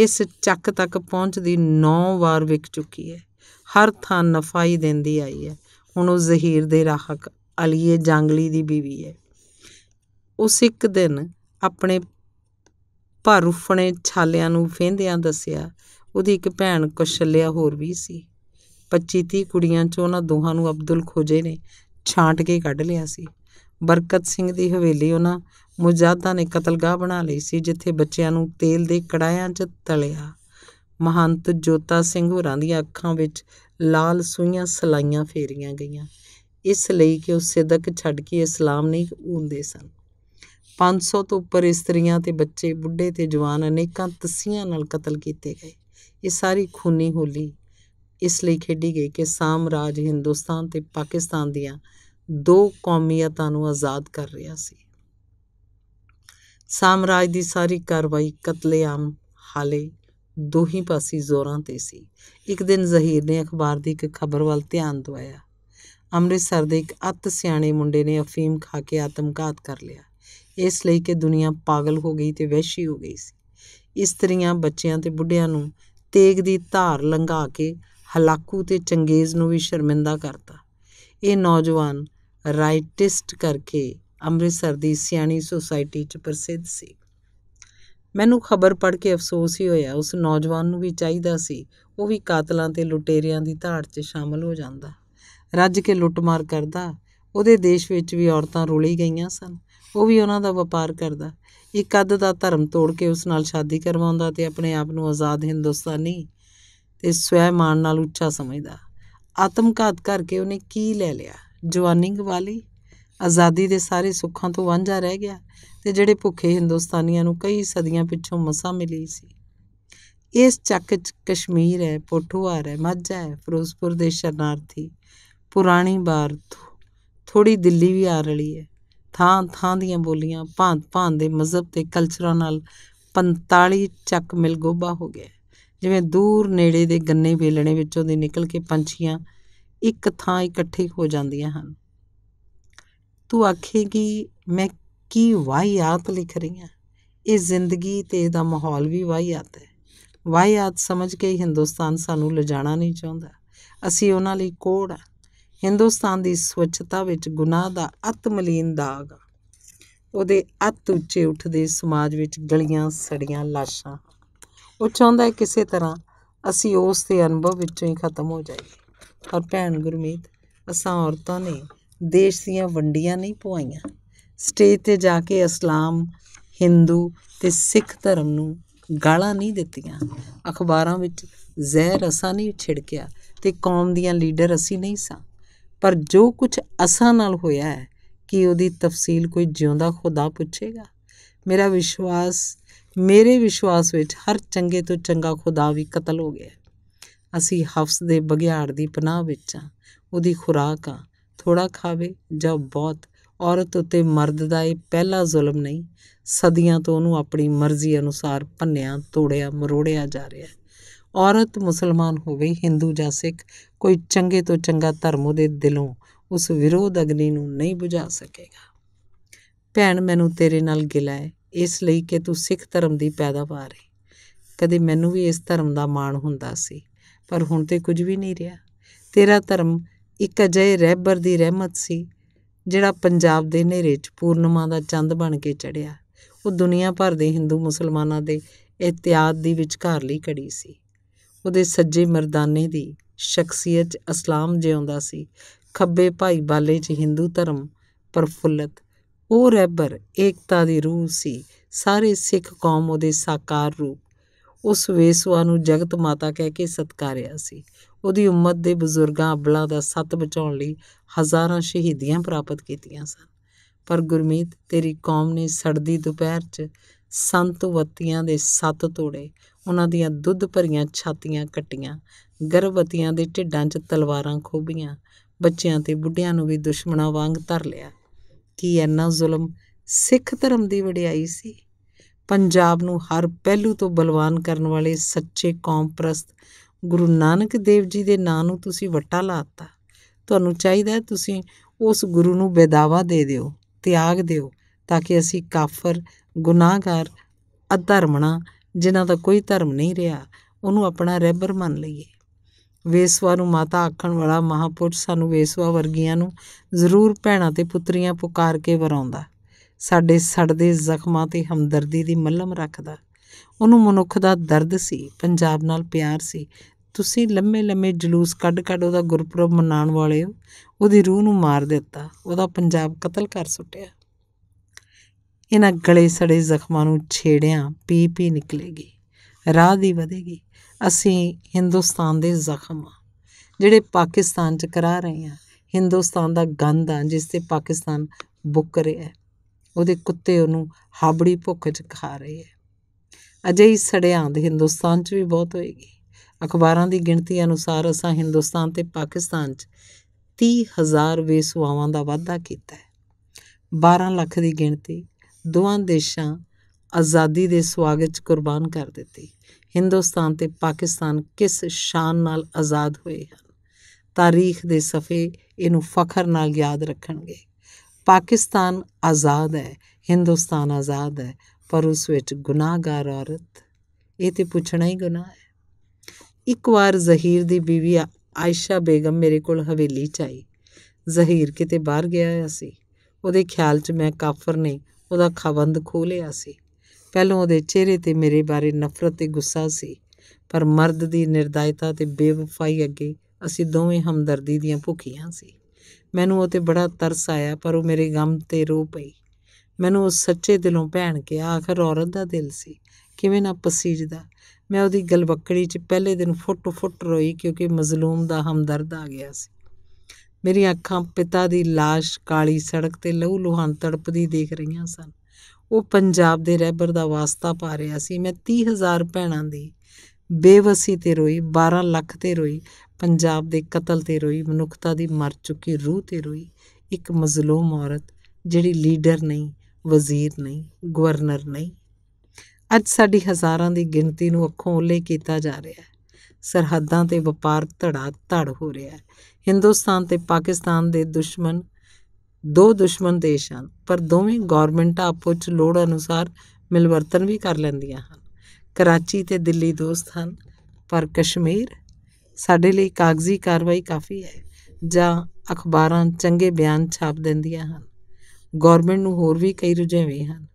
ਇਸ ਚੱਕ ਤੱਕ ਪਹੁੰਚਦੀ 9 ਵਾਰ ਵਿਕ ਚੁੱਕੀ ਹੈ ਹਰ ਥਾਂ ਨਫਾਈ ਦਿੰਦੀ ਆਈ ਹੈ ਹੁਣ ਉਹ ਜ਼ਹੀਰ ਦੇ ਰਾਹਕ ਅਲੀਏ ਜੰਗਲੀ ਦੀ ਬੀਵੀ ਹੈ ਉਸ ਇੱਕ ਦਿਨ ਆਪਣੇ ਭਾਰੂਫਣੇ ਛਾਲਿਆਂ ਨੂੰ ਫੇਂਦਿਆਂ ਦੱਸਿਆ ਉਹਦੀ ਇੱਕ ਭੈਣ ਕੁਸ਼ਲਿਆ ਹੋਰ ਵੀ ਸੀ 25-30 ਕੁੜੀਆਂ 'ਚ ਉਹਨਾਂ ਦੋਹਾਂ ਨੂੰ ਅਬਦੁਲ ਖੋਜੇ ਨੇ ਛਾਂਟ ਕੇ ਕੱਢ ਲਿਆ ਸੀ ਬਰਕਤ ਸਿੰਘ ਦੀ ਹਵੇਲੀ ਉਹਨਾਂ ਮੁਜਾਦਾ ਨੇ ਕਤਲਗਾਹ ਬਣਾ ਲਈ ਸੀ ਜਿੱਥੇ ਬੱਚਿਆਂ ਨੂੰ ਤੇਲ ਦੇ ਕੜਾਹਿਆਂ 'ਚ ਤਲਿਆ ਮਹੰਤ ਜੋਤਾ ਸਿੰਘ ਹੋਰਾਂ ਦੀਆਂ ਅੱਖਾਂ ਵਿੱਚ ਲਾਲ ਸੂਈਆਂ ਸਲਾਈਆਂ ਫੇਰੀਆਂ ਗਈਆਂ ਇਸ ਲਈ ਕਿ ਉਹ ਸਿਦਕ ਛੱਡ ਕੇ ਇਸਲਾਮ ਨਹੀਂ ਹੁੰਦੇ ਸਨ 500 ਤੋਂ ਉੱਪਰ ਇਸਤਰੀਆਂ ਤੇ ਬੱਚੇ ਬੁੱਢੇ ਤੇ ਜਵਾਨ ਅਨੇਕਾਂ ਤਸੀਆਂ ਨਾਲ ਕਤਲ ਕੀਤੇ ਗਏ ਇਹ ਸਾਰੀ ਖੂਨੀ ਹੋਲੀ ਇਸ ਲਈ ਖੇਡੀ ਗਈ ਕਿ ਸਾਮਰਾਜ ਹਿੰਦੁਸਤਾਨ ਤੇ ਪਾਕਿਸਤਾਨ ਦੀਆਂ ਦੋ ਕੌਮੀਅਤਾਂ ਨੂੰ ਆਜ਼ਾਦ ਕਰ ਰਿਹਾ ਸੀ ਸਾਮਰਾਜ ਦੀ ਸਾਰੀ ਕਾਰਵਾਈ ਕਤਲੇਆਮ ਹਾਲੇ ਦੋਹੀ ਪਾਸੇ ਜ਼ੋਰਾਂ ਤੇ ਸੀ ਇੱਕ ਦਿਨ ਜ਼ਹੀਰ ਨੇ ਅਖਬਾਰ ਦੀ ਇੱਕ ਖਬਰ ਵੱਲ ਧਿਆਨ ਦਵਾਇਆ ਅੰਮ੍ਰਿਤਸਰ ਦੇ ਇੱਕ ਅਤ ਸਿਆਣੇ ਮੁੰਡੇ ਨੇ ਅਫੀਮ ਖਾ ਕੇ ਆਤਮਘਾਤ ਕਰ ਲਿਆ ਇਸ ਲਈ ਕਿ ਦੁਨੀਆ ਪਾਗਲ ਹੋ ਗਈ ਤੇ ਵਹਿਸ਼ੀ ਹੋ ਗਈ ਸੀ ਇਸਤਰੀਆਂ ਬੱਚਿਆਂ ਤੇ ਬੁੱਢਿਆਂ ਨੂੰ ਤੇਗ ਦੀ ਧਾਰ ਲੰਘਾ ਕੇ ਹਲਾਕੂ ਤੇ ਚੰਗੇਜ਼ ਨੂੰ ਵੀ ਸ਼ਰਮਿੰਦਾ ਕਰਤਾ ਇਹ ਨੌਜਵਾਨ ਰਾਈਟਿਸਟ ਕਰਕੇ ਅੰਮ੍ਰਿਤਸਰ ਦੀ ਸਿਆਣੀ ਸੁਸਾਇਟੀ 'ਚ ਪ੍ਰਸਿੱਧ ਸੀ ਮੈਨੂੰ ਖਬਰ ਪੜ੍ਹ ਕੇ ਅਫਸੋਸ ਹੀ ਹੋਇਆ ਉਸ ਨੌਜਵਾਨ ਨੂੰ ਵੀ ਚਾਹੀਦਾ ਸੀ ਉਹ ਵੀ ਕਾਤਲਾਂ ਤੇ ਲੁਟੇਰਿਆਂ ਦੀ ਧਾੜ 'ਚ ਸ਼ਾਮਲ ਹੋ ਜਾਂਦਾ ਰੱਜ ਕੇ ਲੁੱਟਮਾਰ ਕਰਦਾ ਉਹਦੇ ਦੇਸ਼ ਵਿੱਚ ਵੀ ਔਰਤਾਂ ਰੁਲੀ ਗਈਆਂ ਸਨ ਉਹ ਵੀ ਉਹਨਾਂ ਦਾ ਵਪਾਰ ਕਰਦਾ ਇੱਕ ਅੱਧ ਦਾ ਧਰਮ ਤੋੜ ਕੇ ਉਸ ਨਾਲ ਸ਼ਾਦੀ ਕਰਵਾਉਂਦਾ ਤੇ ਆਪਣੇ ਆਪ ਨੂੰ ਆਜ਼ਾਦ ਹਿੰਦੁਸਤਾਨੀ ਤੇ ਸਵੈਮਾਨ ਨਾਲ ਉੱਚਾ ਸਮਝਦਾ ਆਤਮਘਾਤ ਕਰਕੇ ਉਹਨੇ ਕੀ ਲੈ ਲਿਆ ਜਵਾਨੀ ਗਵਾਲੀ ਆਜ਼ਾਦੀ ਦੇ ਸਾਰੇ ਸੁੱਖਾਂ ਤੋਂ ਵਾਂਝਾ ਰਹਿ ਗਿਆ ਤੇ ਜਿਹੜੇ ਭੁੱਖੇ ਹਿੰਦੁਸਤਾਨੀਆਂ ਨੂੰ ਕਈ ਸਦੀਆਂ ਪਿੱਛੋਂ ਮਸਾ ਮਿਲੀ ਸੀ ਇਸ ਚੱਕ ਚ ਕਸ਼ਮੀਰ ਹੈ ਪੋਠੂਆਰ ਹੈ ਮਾਝਾ ਹੈ ਫਿਰੋਜ਼ਪੁਰ ਦੇ ਸ਼ਰਨਾਰਥੀ ਪੁਰਾਣੀ ਬਾਰਤ ਥੋੜੀ ਦਿੱਲੀ ਵੀ ਆ ਰਲੀ ਹੈ ਥਾਂ ਥਾਂ ਦੀਆਂ ਬੋਲੀਆਂ ਭਾਂਤ ਭਾਂ ਦੇ ਮਜ਼ਹਬ ਤੇ ਕਲਚਰਾਂ ਨਾਲ 45 ਚੱਕ ਮਿਲ ਗੋਬਾ ਹੋ ਗਿਆ ਜਿਵੇਂ ਦੂਰ ਨੇੜੇ ਦੇ ਗੰਨੇ ਵੇਲਣੇ ਵਿੱਚੋਂ ਦੀ ਨਿਕਲ ਕੇ ਪੰਛੀਆਂ ਇੱਕ ਥਾਂ ਇਕੱਠੇ ਹੋ ਜਾਂਦੀਆਂ ਹਨ ਤੂੰ ਆਖੇਗੀ ਮੈਂ ਕੀ ਵਾਹਿਆਤ ਲਿਖ ਰਹੀ ਹਾਂ ਇਹ ਜ਼ਿੰਦਗੀ ਤੇ ਇਹਦਾ ਮਾਹੌਲ ਵੀ ਵਾਹਿਆਤ ਹੈ ਵਾਹਿਆਤ ਸਮਝ ਕੇ ਹਿੰਦੁਸਤਾਨ ਸਾਨੂੰ ਲਿਜਾਣਾ ਨਹੀਂ ਚਾਹੁੰਦਾ ਅਸੀਂ ਉਹਨਾਂ ਲਈ ਕੋੜ ਆ ਹਿੰਦੁਸਤਾਨ ਦੀ ਸਵੱਛਤਾ ਵਿੱਚ ਗੁਨਾਹ ਦਾ ਅਤਮਲੀਨ ਦਾਗ ਉਹਦੇ ਅਤ ਉੱਚੇ ਉੱਠਦੇ ਸਮਾਜ ਵਿੱਚ ਗਲੀਆਂ ਸੜੀਆਂ ਲਾਸ਼ਾਂ ਉਹ ਚਾਹੁੰਦਾ ਹੈ ਕਿਸੇ ਤਰ੍ਹਾਂ ਅਸੀਂ ਉਸ ਦੇ ਅਨੁਭਵ ਵਿੱਚੋਂ ਹੀ ਖਤਮ ਹੋ ਜਾਈਏ ਔਰ ਭੈਣ ਗੁਰਮੀਤ ਅਸਾਂ ਔਰਤਾਂ ਨੇ ਦੇਸ਼ ਦੀਆਂ ਵੰਡੀਆਂ ਨਹੀਂ ਪਵਾਈਆਂ ਸਟੇਜ ਤੇ ਜਾ ਕੇ ਇਸਲਾਮ ਹਿੰਦੂ ਤੇ ਸਿੱਖ ਧਰਮ ਨੂੰ ਗਾਲਾਂ ਨਹੀਂ ਦਿੱਤੀਆਂ ਅਖਬਾਰਾਂ ਵਿੱਚ ਜ਼ਹਿਰ ਅਸਾਂ ਨਹੀਂ ਛਿੜਕਿਆ ਤੇ ਕੌਮ ਦੀਆਂ ਲੀਡਰ ਅਸੀਂ ਨਹੀਂ ਸਾਂ ਪਰ ਜੋ ਕੁਝ ਅਸਾਂ ਨਾਲ ਹੋਇਆ ਹੈ ਕਿ ਉਹਦੀ ਤਫਸੀਲ ਕੋਈ ਜਿਉਂਦਾ ਖੁਦਾ ਪੁੱਛੇਗਾ ਮੇਰਾ ਵਿਸ਼ਵਾਸ ਮੇਰੇ ਵਿਸ਼ਵਾਸ ਵਿੱਚ ਹਰ ਚੰਗੇ ਤੋਂ ਚੰਗਾ ਖੁਦਾ ਵੀ ਕਤਲ ਹੋ ਗਿਆ ਅਸੀਂ ਹਫਸ ਦੇ ਬਗਿਆੜ ਦੀ ਪਨਾਹ ਵਿੱਚ ਆ ਉਹਦੀ ਖੁਰਾਕ ਆ ਥੋੜਾ ਖਾਵੇ ਜਾਂ ਬਹੁਤ ਔਰਤ ਉਤੇ ਮਰਦ ਦਾ ਇਹ ਪਹਿਲਾ ਜ਼ੁਲਮ ਨਹੀਂ ਸਦੀਆਂ ਤੋਂ ਉਹਨੂੰ ਆਪਣੀ ਮਰਜ਼ੀ ਅਨੁਸਾਰ ਭੰਨਿਆ ਤੋੜਿਆ ਮਰੋੜਿਆ ਜਾ ਰਿਹਾ ਹੈ ਔਰਤ ਮੁਸਲਮਾਨ ਹੋਵੇ ਹਿੰਦੂ ਜਾਂ ਸਿੱਖ ਕੋਈ ਚੰਗੇ ਤੋਂ ਚੰਗਾ ਧਰਮ ਉਹਦੇ ਦਿਲੋਂ ਉਸ ਵਿਰੋਧ ਅਗਨੀ ਨੂੰ ਨਹੀਂ ਬੁਝਾ ਸਕੇਗਾ ਭੈਣ ਮੈਨੂੰ ਤੇਰੇ ਨਾਲ ਗਿਲਾ ਹੈ ਇਸ ਲਈ ਕਿ ਤੂੰ ਸਿੱਖ ਧਰਮ ਦੀ ਪੈਦਾਵਾਰ ਹੈ ਕਦੇ ਮੈਨੂੰ ਵੀ ਇਸ ਧਰਮ ਦਾ ਮਾਣ ਹੁੰਦਾ ਸੀ ਪਰ ਹੁਣ ਤੇ ਕੁਝ ਵੀ ਨਹੀਂ ਰਿਹਾ ਤੇਰਾ ਧਰਮ ਇੱਕ ਅਜੇ ਰਹਿਬਰ ਦੀ ਰਹਿਮਤ ਸੀ ਜਿਹੜਾ ਪੰਜਾਬ ਦੇ ਨੇਰੇ 'ਚ ਪੂਰਨਮਾ ਦਾ ਚੰਦ ਬਣ ਕੇ ਚੜਿਆ ਉਹ ਦੁਨੀਆ ਭਰ ਦੇ ਹਿੰਦੂ ਮੁਸਲਮਾਨਾਂ ਦੇ ਇਤਿਆਦ ਦੀ ਲਈ ਕੜੀ ਸੀ ਉਹਦੇ ਸੱਜੇ ਮਰਦਾਨੇ ਦੀ ਸ਼ਖਸੀਅਤ 'ਚ ਇਸਲਾਮ ਜਿਉਂਦਾ ਸੀ ਖੱਬੇ ਭਾਈ ਬਾਲੇ 'ਚ ਹਿੰਦੂ ਧਰਮ ਪਰਫੁੱਲਤ ਉਹ ਰੈਬਰ ਏਕਤਾ ਦੀ ਰੂਹ ਸੀ ਸਾਰੇ ਸਿੱਖ ਕੌਮ ਉਹਦੇ ਸਾਕਾਰ ਰੂਪ ਉਸ ਵੇਸਵਾ ਨੂੰ ਜਗਤ ਮਾਤਾ ਕਹਿ ਕੇ ਸਤਕਾਰਿਆ ਸੀ ਉਹਦੀ ਉਮਤ ਦੇ ਬਜ਼ੁਰਗਾਂ ਅਬਲਾ ਦਾ ਸੱਤ ਬਚਾਉਣ ਲਈ ਹਜ਼ਾਰਾਂ ਸ਼ਹੀਦੀਆਂ ਪ੍ਰਾਪਤ ਕੀਤੀਆਂ ਸਨ ਪਰ ਗੁਰਮੀਤ ਤੇਰੀ ਕੌਮ ਨੇ ਸੜਦੀ ਦੁਪਹਿਰ 'ਚ ਸੰਤ ਵਤੀਆਂ ਦੇ ਸੱਤ ਤੋੜੇ ਉਹਨਾਂ ਦੀਆਂ ਦੁੱਧ ਭਰੀਆਂ ਛਾਤੀਆਂ ਕੱਟੀਆਂ ਗਰਭਵਤੀਆਂ ਦੇ ਢਿੱਡਾਂ 'ਚ ਤਲਵਾਰਾਂ ਖੋਭੀਆਂ ਬੱਚਿਆਂ ਤੇ ਬੁੱਢਿਆਂ ਨੂੰ ਵੀ ਦੁਸ਼ਮਣਾਂ ਵਾਂਗ ਧਰ ਲਿਆ ਕੀ ਐਨਾ ਜ਼ੁਲਮ ਸਿੱਖ ਧਰਮ ਦੀ ਵਡਿਆਈ ਸੀ ਪੰਜਾਬ ਨੂੰ ਹਰ ਪਹਿਲੂ ਤੋਂ ਬਲਵਾਨ ਕਰਨ ਵਾਲੇ ਸੱਚੇ ਕੌਮ ਪ੍ਰਸਤ ਗੁਰੂ ਨਾਨਕ ਦੇਵ ਜੀ ਦੇ ਨਾਂ ਨੂੰ ਤੁਸੀਂ ਵਟਾ ਲਾਤਾ ਤੁਹਾਨੂੰ ਚਾਹੀਦਾ ਹੈ ਤੁਸੀਂ ਉਸ ਗੁਰੂ ਨੂੰ ਬੇਦਾਵਾ ਦੇ ਦਿਓ ਤਿਆਗ ਦਿਓ ਤਾਂ ਕਿ ਅਸੀਂ ਕਾਫਰ ਗੁਨਾਹਗਰ ਅਧਰਮਣਾ ਜਿਨ੍ਹਾਂ ਦਾ ਕੋਈ ਧਰਮ ਨਹੀਂ ਰਿਹਾ ਉਹਨੂੰ ਆਪਣਾ ਰਹਿਬਰ ਮੰਨ ਲਈਏ ਵੇਸਵਾ ਨੂੰ ਮਾਤਾ ਆਖਣ ਵਾਲਾ ਮਹਾਪੁਰਸ਼ ਸਾਨੂੰ ਵੇਸਵਾ ਵਰਗੀਆਂ ਨੂੰ ਜ਼ਰੂਰ ਭੈਣਾਂ ਤੇ ਪੁੱਤਰੀਆਂ ਪੁਕਾਰ ਕੇ ਵਰਾਉਂਦਾ ਸਾਡੇ ਸੜਦੇ ਜ਼ਖਮਾਂ ਤੇ ਹਮਦਰਦੀ ਦੀ ਮੱਲਮ ਰੱਖਦਾ ਉਹਨੂੰ ਮਨੁੱਖ ਦਾ ਦਰਦ ਸੀ ਪੰਜਾਬ ਨਾਲ ਪਿਆਰ ਸੀ ਤੁਸੀਂ ਲੰਮੇ ਲੰਮੇ ਜਲੂਸ ਕੱਢ ਕੱਢ ਉਹਦਾ ਗੁਰਪੁਰਬ ਮਨਾਉਣ ਵਾਲੇ ਉਹਦੀ ਰੂਹ ਨੂੰ ਮਾਰ ਦਿੱਤਾ ਉਹਦਾ ਪੰਜਾਬ ਕਤਲ ਕਰ ਸੁੱਟਿਆ ਇਹਨਾਂ ਗਲੇ ਸੜੇ ਜ਼ਖਮਾਂ ਨੂੰ ਛੇੜਿਆਂ ਪੀ ਪੀ ਨਿਕਲੇਗੀ ਰਾਹ ਦੀ ਵਧੇਗੀ ਅਸੀਂ ਹਿੰਦੁਸਤਾਨ ਦੇ ਜ਼ਖਮ ਜਿਹੜੇ ਪਾਕਿਸਤਾਨ 'ਚ ਕਰਾ ਰਹੇ ਆ ਹਿੰਦੁਸਤਾਨ ਦਾ ਗੰਦ ਆ ਜਿਸ ਤੇ ਪਾਕਿਸਤਾਨ ਬੁੱਕ ਰਿਹਾ ਉਹਦੇ ਕੁੱਤੇ ਉਹਨੂੰ ਹਾਬੜੀ ਭੁੱਖ 'ਚ ਖਾ ਰਹੇ ਆ ਅਜੇ ਹੀ ਸੜਿਆਂ ਦੇ ਹਿੰਦੁਸਤਾਨ 'ਚ ਵੀ ਬਹੁਤ ਹੋਏਗੀ ਅਖਬਾਰਾਂ ਦੀ ਗਿਣਤੀ ਅਨੁਸਾਰ ਅਸਾਂ ਹਿੰਦੁਸਤਾਨ ਤੇ ਪਾਕਿਸਤਾਨ 'ਚ 30000 ਵੇਸਵਾਵਾਂ ਦਾ ਵਾਧਾ ਕੀਤਾ ਹੈ 12 ਲੱਖ ਦੀ ਗਿਣਤੀ ਦੋਵਾਂ ਦੇਸ਼ਾਂ ਆਜ਼ਾਦੀ ਦੇ ਸਵਾਗਤ 'ਚ ਕੁਰਬਾਨ ਕਰ ਦਿੱਤੀ ਹਿੰਦੁਸਤਾਨ ਤੇ ਪਾਕਿਸਤਾਨ ਕਿਸ ਸ਼ਾਨ ਨਾਲ ਆਜ਼ਾਦ ਹੋਏ ਹਨ ਤਾਰੀਖ ਦੇ ਸਫੇ ਇਹਨੂੰ ਫਖਰ ਨਾਲ ਯਾਦ ਰੱਖਣਗੇ ਪਾਕਿਸਤਾਨ ਆਜ਼ਾਦ ਹੈ ਹਿੰਦੁਸਤਾਨ ਆਜ਼ਾਦ ਹੈ ਪਰ ਉਸ ਵਿੱਚ ਗੁਨਾਹਗਾਰ ਔਰਤ ਇਹ ਤੇ ਪੁੱਛਣਾ ਹੀ ਗੁਨਾਹ ਹੈ ਇੱਕ ਵਾਰ ਜ਼ਹੀਰ ਦੀ ਬੀਵੀ ਆਇਸ਼ਾ ਬੇਗਮ ਮੇਰੇ ਕੋਲ ਹਵੇਲੀ ਚ ਆਈ ਜ਼ਹੀਰ ਕਿਤੇ ਬਾਹਰ ਗਿਆ ਹੋਇਆ ਸੀ ਉਹਦੇ ਖਿਆਲ 'ਚ ਮੈਂ ਕਾਫਰ ਨਹੀਂ ਉਹਦਾ ਖਵੰਦ ਖੋ ਲਿਆ ਸੀ ਪਹਿਲਾਂ ਉਹਦੇ ਚਿਹਰੇ ਤੇ ਮੇਰੇ ਬਾਰੇ ਨਫ਼ਰਤ ਤੇ ਗੁੱਸਾ ਸੀ ਪਰ ਮਰਦ ਦੀ ਨਿਰਦਾਇਤਾ ਤੇ ਬੇਵਫਾਈ ਅੱਗੇ ਅਸੀਂ ਦੋਵੇਂ ਹਮਦਰਦੀ ਦੀਆਂ ਭੁੱਖੀਆਂ ਸੀ ਮੈਨੂੰ ਉਹ ਤੇ ਬੜਾ ਤਰਸ ਆਇਆ ਪਰ ਉਹ ਮੇਰੇ ਗਮ ਤੇ ਰੋ ਪਈ ਮੈਨੂੰ ਉਹ ਸੱਚੇ ਦਿਲੋਂ ਭੈਣ ਕੇ ਆਖਰ ਔਰਤ ਦਾ ਦਿਲ ਸੀ ਕਿਵੇਂ ਨਾ ਪਸੀਜਦਾ ਮੈਂ ਉਹਦੀ ਗਲਵੱਕੜੀ 'ਚ ਪਹਿਲੇ ਦਿਨ ਫੁੱਟ ਫੁੱਟ ਰੋਈ ਕਿਉਂਕਿ ਮਜ਼ਲੂਮ ਦਾ ਹਮਦਰਦ ਆ ਗਿਆ ਸੀ ਮੇਰੀਆਂ ਅੱਖਾਂ ਪਿਤਾ ਦੀ লাশ ਕਾਲੀ ਸੜਕ ਤੇ ਲਹੂ ਲੁਹਾਨ ਤੜਪਦੀ ਦੇਖ ਰਹੀਆਂ ਸਨ ਉਹ ਪੰਜਾਬ ਦੇ ਰਹਿਬਰ ਦਾ ਵਾਸਤਾ ਪਾ ਰਿਹਾ ਸੀ ਮੈਂ 30000 ਭੈਣਾਂ ਦੀ ਬੇਵਸੀ ਤੇ ਰੋਈ 12 ਲੱਖ ਤੇ ਰੋਈ ਪੰਜਾਬ ਦੇ ਕਤਲ ਤੇ ਰੋਈ ਮਨੁੱਖਤਾ ਦੀ ਮਰ ਚੁੱਕੀ ਰੂਹ ਤੇ ਰੋਈ ਇੱਕ ਮਜ਼ਲੂਮ ਔਰਤ ਜਿਹੜੀ ਲੀਡਰ ਨਹੀਂ ਵਜ਼ੀਰ ਨਹੀਂ ਗਵਰਨਰ ਨਹੀਂ ਅੱਜ ਸਾਡੀ ਹਜ਼ਾਰਾਂ ਦੀ ਗਿਣਤੀ ਨੂੰ ਅੱਖੋਂ ਓਲੇ ਕੀਤਾ ਜਾ ਰਿਹਾ ਹੈ ਸਰਹੱਦਾਂ ਤੇ ਵਪਾਰ ਧੜਾ ਧੜ ਹੋ ਰਿਹਾ ਹੈ ਹਿੰਦੁਸਤਾਨ ਤੇ ਪਾਕਿਸਤਾਨ ਦੇ ਦੁਸ਼ਮਣ ਦੋ ਦੁਸ਼ਮਣ ਦੇਸ਼ ਹਨ ਪਰ ਦੋਵੇਂ ਗਵਰਨਮੈਂਟਾਂ ਆਪੋ ਵਿੱਚ ਲੋੜ ਅਨੁਸਾਰ ਮਿਲਵਰਤਨ ਵੀ ਕਰ ਲੈਂਦੀਆਂ ਹਨ ਕਰਾਚੀ ਤੇ ਦਿੱਲੀ ਦੋਸਤ ਹਨ ਪਰ ਕਸ਼ਮੀਰ ਸਾਡੇ ਲਈ ਕਾਗਜ਼ੀ ਕਾਰਵਾਈ ਕਾਫੀ ਹੈ ਜਾਂ ਅਖਬਾਰਾਂ ਚੰਗੇ ਬਿਆਨ ਛਾਪ ਦਿੰਦੀਆਂ ਹਨ ਗਵਰਨਮੈਂਟ ਨੂੰ ਹੋਰ ਵੀ ਕਈ ਰੁਝੇਵੇਂ ਹਨ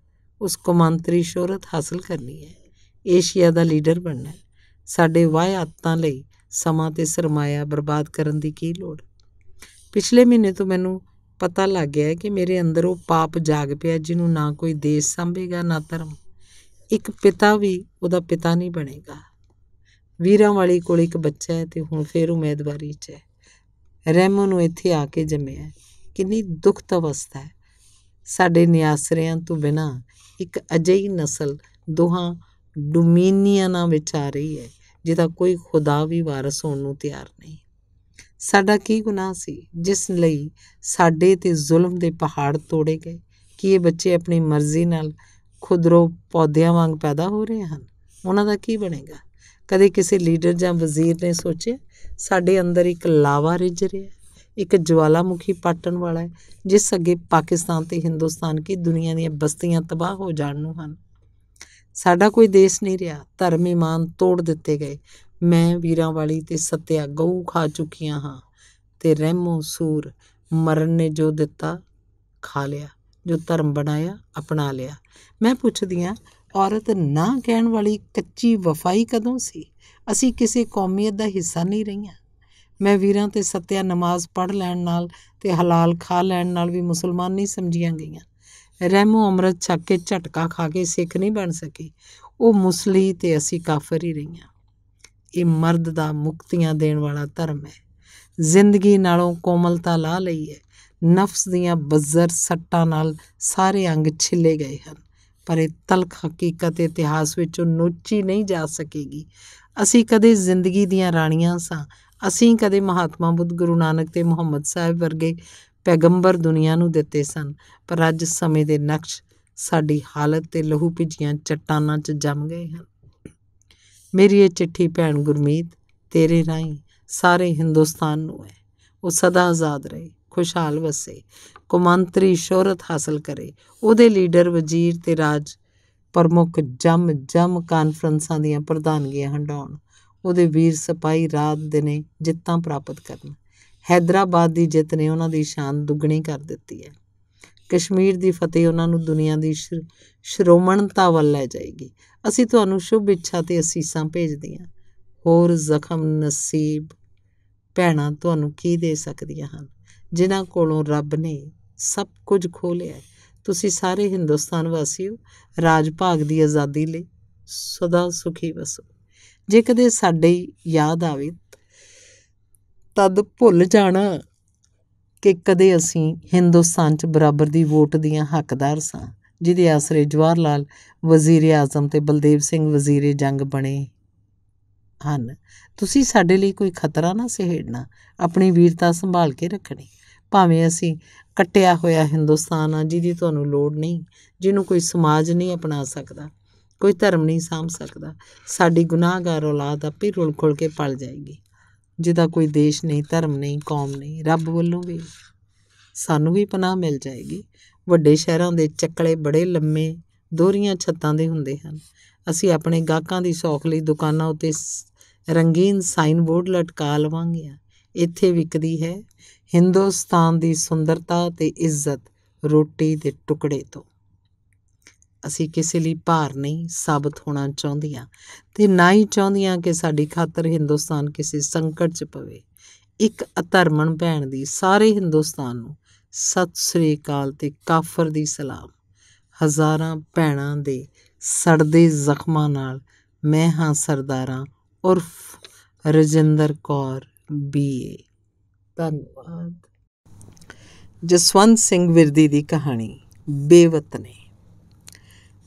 ਉਸ ਕੋ ਮੰਤਰੀ ਸ਼ੋਹਰਤ ਹਾਸਲ ਕਰਨੀ ਹੈ ਏਸ਼ੀਆ ਦਾ ਲੀਡਰ ਬਣਨਾ ਹੈ ਸਾਡੇ ਵਾਹ ਲਈ ਸਮਾਂ ਤੇ ਸਰਮਾਇਆ ਬਰਬਾਦ ਕਰਨ ਦੀ ਕੀ ਲੋੜ ਪਿਛਲੇ ਮਹੀਨੇ ਤੋਂ ਮੈਨੂੰ ਪਤਾ ਲੱਗ ਗਿਆ ਕਿ ਮੇਰੇ ਅੰਦਰ ਉਹ ਪਾਪ ਜਾਗ ਪਿਆ ਜਿਹਨੂੰ ਨਾ ਕੋਈ ਦੇਸ਼ ਸੰਭੇਗਾ ਨਾ ਧਰਮ ਇੱਕ ਪਿਤਾ ਵੀ ਉਹਦਾ ਪਿਤਾ ਨਹੀਂ ਬਣੇਗਾ ਵੀਰਾਂ ਵਾਲੀ ਕੋਲ ਇੱਕ ਬੱਚਾ ਹੈ ਤੇ ਹੁਣ ਫੇਰ ਉਮੀਦਵਾਰੀ 'ਚ ਹੈ ਰਹਿਮੋ ਨੂੰ ਇੱਥੇ ਆ ਕੇ ਜੰਮਿਆ ਕਿੰਨੀ ਦੁਖਤ ਅਵਸਥਾ ਹੈ ਸਾਡੇ ਨਿਆਸਰਿਆਂ ਤੋਂ ਬਿਨਾ ਇੱਕ ਅਜਈ ਨਸਲ ਦੋਹਾਂ ਡੋਮੀਨੀਅਨਾਂ ਵਿੱਚ ਆ ਰਹੀ ਹੈ ਜਿਹਦਾ ਕੋਈ ਖੁਦਾ ਵੀ ਵਾਰਸ ਹੋਣ ਨੂੰ ਤਿਆਰ ਨਹੀਂ ਸਾਡਾ ਕੀ ਗੁਨਾਹ ਸੀ ਜਿਸ ਲਈ ਸਾਡੇ ਤੇ ਜ਼ੁਲਮ ਦੇ ਪਹਾੜ ਤੋੜੇ ਗਏ ਕਿ ਇਹ ਬੱਚੇ ਆਪਣੀ ਮਰਜ਼ੀ ਨਾਲ ਖੁਦਰੋ ਪੌਦਿਆਂ ਵਾਂਗ ਪੈਦਾ ਹੋ ਰਹੇ ਹਨ ਉਹਨਾਂ ਦਾ ਕੀ ਬਣੇਗਾ ਕਦੇ ਕਿਸੇ ਲੀਡਰ ਜਾਂ ਵਜ਼ੀਰ ਨੇ ਸੋਚਿਆ ਸਾਡੇ ਅੰਦਰ ਇੱਕ ਲਾਵਾ ਰਿਜ ਰਿਹਾ ਇੱਕ ਜਵਾਲਾਮੁਖੀ ਪਾਟਣ ਵਾਲਾ ਹੈ ਜਿਸ ਅੱਗੇ ਪਾਕਿਸਤਾਨ ਤੇ ਹਿੰਦੁਸਤਾਨ ਕੀ ਦੁਨੀਆ ਦੀਆਂ ਬਸਤੀਆਂ ਤਬਾਹ ਹੋ ਜਾਣ ਨੂੰ ਹਨ ਸਾਡਾ ਕੋਈ ਦੇਸ਼ ਨਹੀਂ ਰਿਹਾ ਧਰਮ ਇਮਾਨ ਤੋੜ ਦਿੱਤੇ ਗਏ ਮੈਂ ਵੀਰਾਂ ਵਾਲੀ ਤੇ ਸਤਿਆ ਗਊ ਖਾ ਚੁੱਕੀਆਂ ਹਾਂ ਤੇ ਰਹਿਮੋ ਸੂਰ ਮਰਨ ਨੇ ਜੋ ਦਿੱਤਾ ਖਾ ਲਿਆ ਜੋ ਧਰਮ ਬਣਾਇਆ ਅਪਣਾ ਲਿਆ ਮੈਂ ਪੁੱਛਦੀ ਆ ਔਰਤ ਨਾ ਕਹਿਣ ਵਾਲੀ ਕੱਚੀ ਵਫਾਈ ਕਦੋਂ ਸੀ ਅਸੀਂ ਕਿਸੇ ਕੌਮੀਅਤ ਦਾ ਹਿੱਸਾ ਨਹੀਂ ਰਹੀਆਂ ਮੈਂ ਵੀਰਾਂ ਤੇ ਸਤਿਆ ਨਮਾਜ਼ ਪੜ੍ਹ ਲੈਣ ਨਾਲ ਤੇ ਹਲਾਲ ਖਾ ਲੈਣ ਨਾਲ ਵੀ ਮੁਸਲਮਾਨ ਨਹੀਂ ਸਮਝੀਆਂ ਗਈਆਂ ਰਹਿਮੋ ਅੰਮ੍ਰਿਤ ਛੱਕ ਕੇ ਝਟਕਾ ਖਾ ਕੇ ਸਿੱਖ ਨਹੀਂ ਬਣ ਸਕੇ ਉਹ ਮੁਸਲੀ ਤੇ ਅਸੀਂ ਕਾਫਰ ਹੀ ਰਹੀਆਂ ਇਹ ਮਰਦ ਦਾ ਮੁਕਤੀਆਂ ਦੇਣ ਵਾਲਾ ਧਰਮ ਹੈ ਜ਼ਿੰਦਗੀ ਨਾਲੋਂ ਕੋਮਲਤਾ ਲਾ ਲਈ ਹੈ ਨਫਸ ਦੀਆਂ ਬਜ਼ਰ ਸੱਟਾਂ ਨਾਲ ਸਾਰੇ ਅੰਗ ਛਿੱਲੇ ਗਏ ਹਨ ਪਰ ਇਹ ਤਲਖ ਹਕੀਕਤ ਇਤਿਹਾਸ ਵਿੱਚੋਂ ਨੋਚੀ ਨਹੀਂ ਜਾ ਸਕੇਗੀ ਅਸੀਂ ਕਦੇ ਜ਼ਿੰਦਗੀ ਦੀਆਂ ਰਾਣੀਆਂ ਸਾਂ ਅਸੀਂ ਕਦੇ ਮਹਾਤਮਾ ਬੁੱਧ ਗੁਰੂ ਨਾਨਕ ਤੇ ਮੁਹੰਮਦ ਸਾਹਿਬ ਵਰਗੇ ਪੈਗੰਬਰ ਦੁਨੀਆ ਨੂੰ ਦਿੱਤੇ ਸਨ ਪਰ ਅੱਜ ਸਮੇਂ ਦੇ ਨਕਸ਼ ਸਾਡੀ ਹਾਲਤ ਤੇ ਲਹੂ ਭਿੱਜੀਆਂ ਚਟਾਨਾਂ 'ਚ ਜੰਮ ਗਏ ਹਨ ਮੇਰੀ ਇਹ ਚਿੱਠੀ ਭੈਣ ਗੁਰਮੀਤ ਤੇਰੇ ਰਾਹੀ ਸਾਰੇ ਹਿੰਦੁਸਤਾਨ ਨੂੰ ਹੈ ਉਹ ਸਦਾ ਆਜ਼ਾਦ ਰਹੇ ਖੁਸ਼ਹਾਲ ਵਸੇ ਕੁਮੰਤਰੀ ਸ਼ੋਹਰਤ ਹਾਸਲ ਕਰੇ ਉਹਦੇ ਲੀਡਰ ਵਜ਼ੀਰ ਤੇ ਰਾਜ ਪ੍ਰਮੁੱਖ ਜਮ ਜਮ ਕਾਨਫਰੰਸਾਂ ਦੀਆਂ ਪ੍ਰਧਾਨਗੀਆਂ ਹੰਡਾਉਣ ਉਹਦੇ ਵੀਰ ਸਿਪਾਈ ਰਾਤ ਦਿਨੇ ਜਿੱਤਾਂ ਪ੍ਰਾਪਤ ਕਰਨ ਹੈਦਰਾਬਾਦ ਦੀ ਜਿੱਤ ਨੇ ਉਹਨਾਂ ਦੀ ਸ਼ਾਨ ਦੁੱਗਣੀ ਕਰ ਦਿੱਤੀ ਹੈ ਕਸ਼ਮੀਰ ਦੀ ਫਤਿਹ ਉਹਨਾਂ ਨੂੰ ਦੁਨੀਆ ਦੀ ਸ਼੍ਰੋਮਣਤਾ ਵੱਲ ਲੈ ਜਾਏਗੀ ਅਸੀਂ ਤੁਹਾਨੂੰ ਸ਼ੁਭ ਇੱਛਾ ਤੇ ਅਸੀਸਾਂ ਭੇਜਦੇ ਹਾਂ ਹੋਰ ਜ਼ਖਮ ਨਸੀਬ ਭੈਣਾ ਤੁਹਾਨੂੰ ਕੀ ਦੇ ਸਕਦੀਆਂ ਹਨ ਜਿਨ੍ਹਾਂ ਕੋਲੋਂ ਰੱਬ ਨੇ ਸਭ ਕੁਝ ਖੋ ਲਿਆ ਤੁਸੀਂ ਸਾਰੇ ਹਿੰਦੁਸਤਾਨ ਵਾਸੀਓ ਰਾਜ ਭਾਗ ਦੀ ਆਜ਼ਾਦੀ ਲਈ ਸਦਾ ਸੁਖੀ ਵਸੋ ਜੇ ਕਦੇ ਸਾਡੇ ਯਾਦ ਆਵੇ ਤਦ ਭੁੱਲ ਜਾਣਾ ਕਿ ਕਦੇ ਅਸੀਂ ਹਿੰਦੁਸਤਾਨ 'ਚ ਬਰਾਬਰ ਦੀ ਵੋਟ ਦੀਆਂ ਹੱਕਦਾਰ ਸਾਂ ਜਿਹਦੇ ਆਸਰੇ ਜਵਾਹਰ ਲਾਲ ਵਜ਼ੀਰ ਆਜ਼ਮ ਤੇ ਬਲਦੇਵ ਸਿੰਘ ਵਜ਼ੀਰ ਜੰਗ ਬਣੇ ਹਨ ਤੁਸੀਂ ਸਾਡੇ ਲਈ ਕੋਈ ਖਤਰਾ ਨਾ ਸਹਿੜਨਾ ਆਪਣੀ ਵੀਰਤਾ ਸੰਭਾਲ ਕੇ ਰੱਖਣੀ ਭਾਵੇਂ ਅਸੀਂ ਕੱਟਿਆ ਹੋਇਆ ਹਿੰਦੁਸਤਾਨ ਆ ਜਿਹਦੀ ਤੁਹਾਨੂੰ ਲੋੜ ਨਹੀਂ ਜਿਹਨੂੰ ਕੋਈ ਸਮਾਜ ਨਹੀਂ ਅਪਣਾ ਸਕਦਾ ਕੋਈ ਧਰਮ ਨਹੀਂ ਸਾਂਭ ਸਕਦਾ ਸਾਡੀ ਗੁਨਾਹਗਾਰ ਔਲਾਦ ਆਪੇ ਰੁਲ ਖੁਲ ਕੇ ਪਲ ਜਾਏਗੀ ਜਿਹਦਾ ਕੋਈ ਦੇਸ਼ ਨਹੀਂ ਧਰਮ ਨਹੀਂ ਕੌਮ ਨਹੀਂ ਰੱਬ ਵੱਲੋਂ ਵੀ ਸਾਨੂੰ ਵੀ ਪਨਾਹ ਮਿਲ ਜਾਏਗੀ ਵੱਡੇ ਸ਼ਹਿਰਾਂ ਦੇ ਚੱਕਲੇ ਬੜੇ ਲੰਮੇ ਦੋਹਰੀਆਂ ਛੱਤਾਂ ਦੇ ਹੁੰਦੇ ਹਨ ਅਸੀਂ ਆਪਣੇ ਗਾਹਕਾਂ ਦੀ ਸੌਖ ਲਈ ਦੁਕਾਨਾਂ ਉੱਤੇ ਰੰਗੀਨ ਸਾਈਨ ਬੋਰਡ ਲਟਕਾ ਲਵਾਂਗੇ ਇੱਥੇ ਵਿਕਦੀ ਹੈ ਹਿੰਦੁਸਤਾਨ ਦੀ ਸੁੰਦਰਤਾ ਤੇ ਇੱਜ਼ਤ ਰੋਟੀ ਦੇ ਟੁਕੜੇ ਤੋਂ ਅਸੀਂ ਕਿਸੇ ਲਈ ਭਾਰ ਨਹੀਂ ਸਾਬਤ ਹੋਣਾ ਚਾਹੁੰਦੀਆਂ ਤੇ ਨਾ ਹੀ ਚਾਹੁੰਦੀਆਂ ਕਿ ਸਾਡੀ ਖਾਤਰ ਹਿੰਦੁਸਤਾਨ ਕਿਸੇ ਸੰਕਟ 'ਚ ਪਵੇ ਇੱਕ ਅਧਰਮਣ ਭੈਣ ਦੀ ਸਾਰੇ ਹਿੰਦੁਸਤਾਨ ਨੂੰ ਸਤਿ ਸ੍ਰੀ ਅਕਾਲ ਤੇ ਕਾਫਰ ਦੀ ਸਲਾਮ ਹਜ਼ਾਰਾਂ ਭੈਣਾਂ ਦੇ ਸੜਦੇ ਜ਼ਖਮਾਂ ਨਾਲ ਮੈਂ ਹਾਂ ਸਰਦਾਰਾਂ ਉਰਫ ਰਜਿੰਦਰ ਕੌਰ ਬੀਏ ਧੰਨਵਾਦ ਜਸਵੰਤ ਸਿੰਘ ਵਿਰਦੀ ਦੀ ਕਹਾਣੀ ਬੇਵਤਨੇ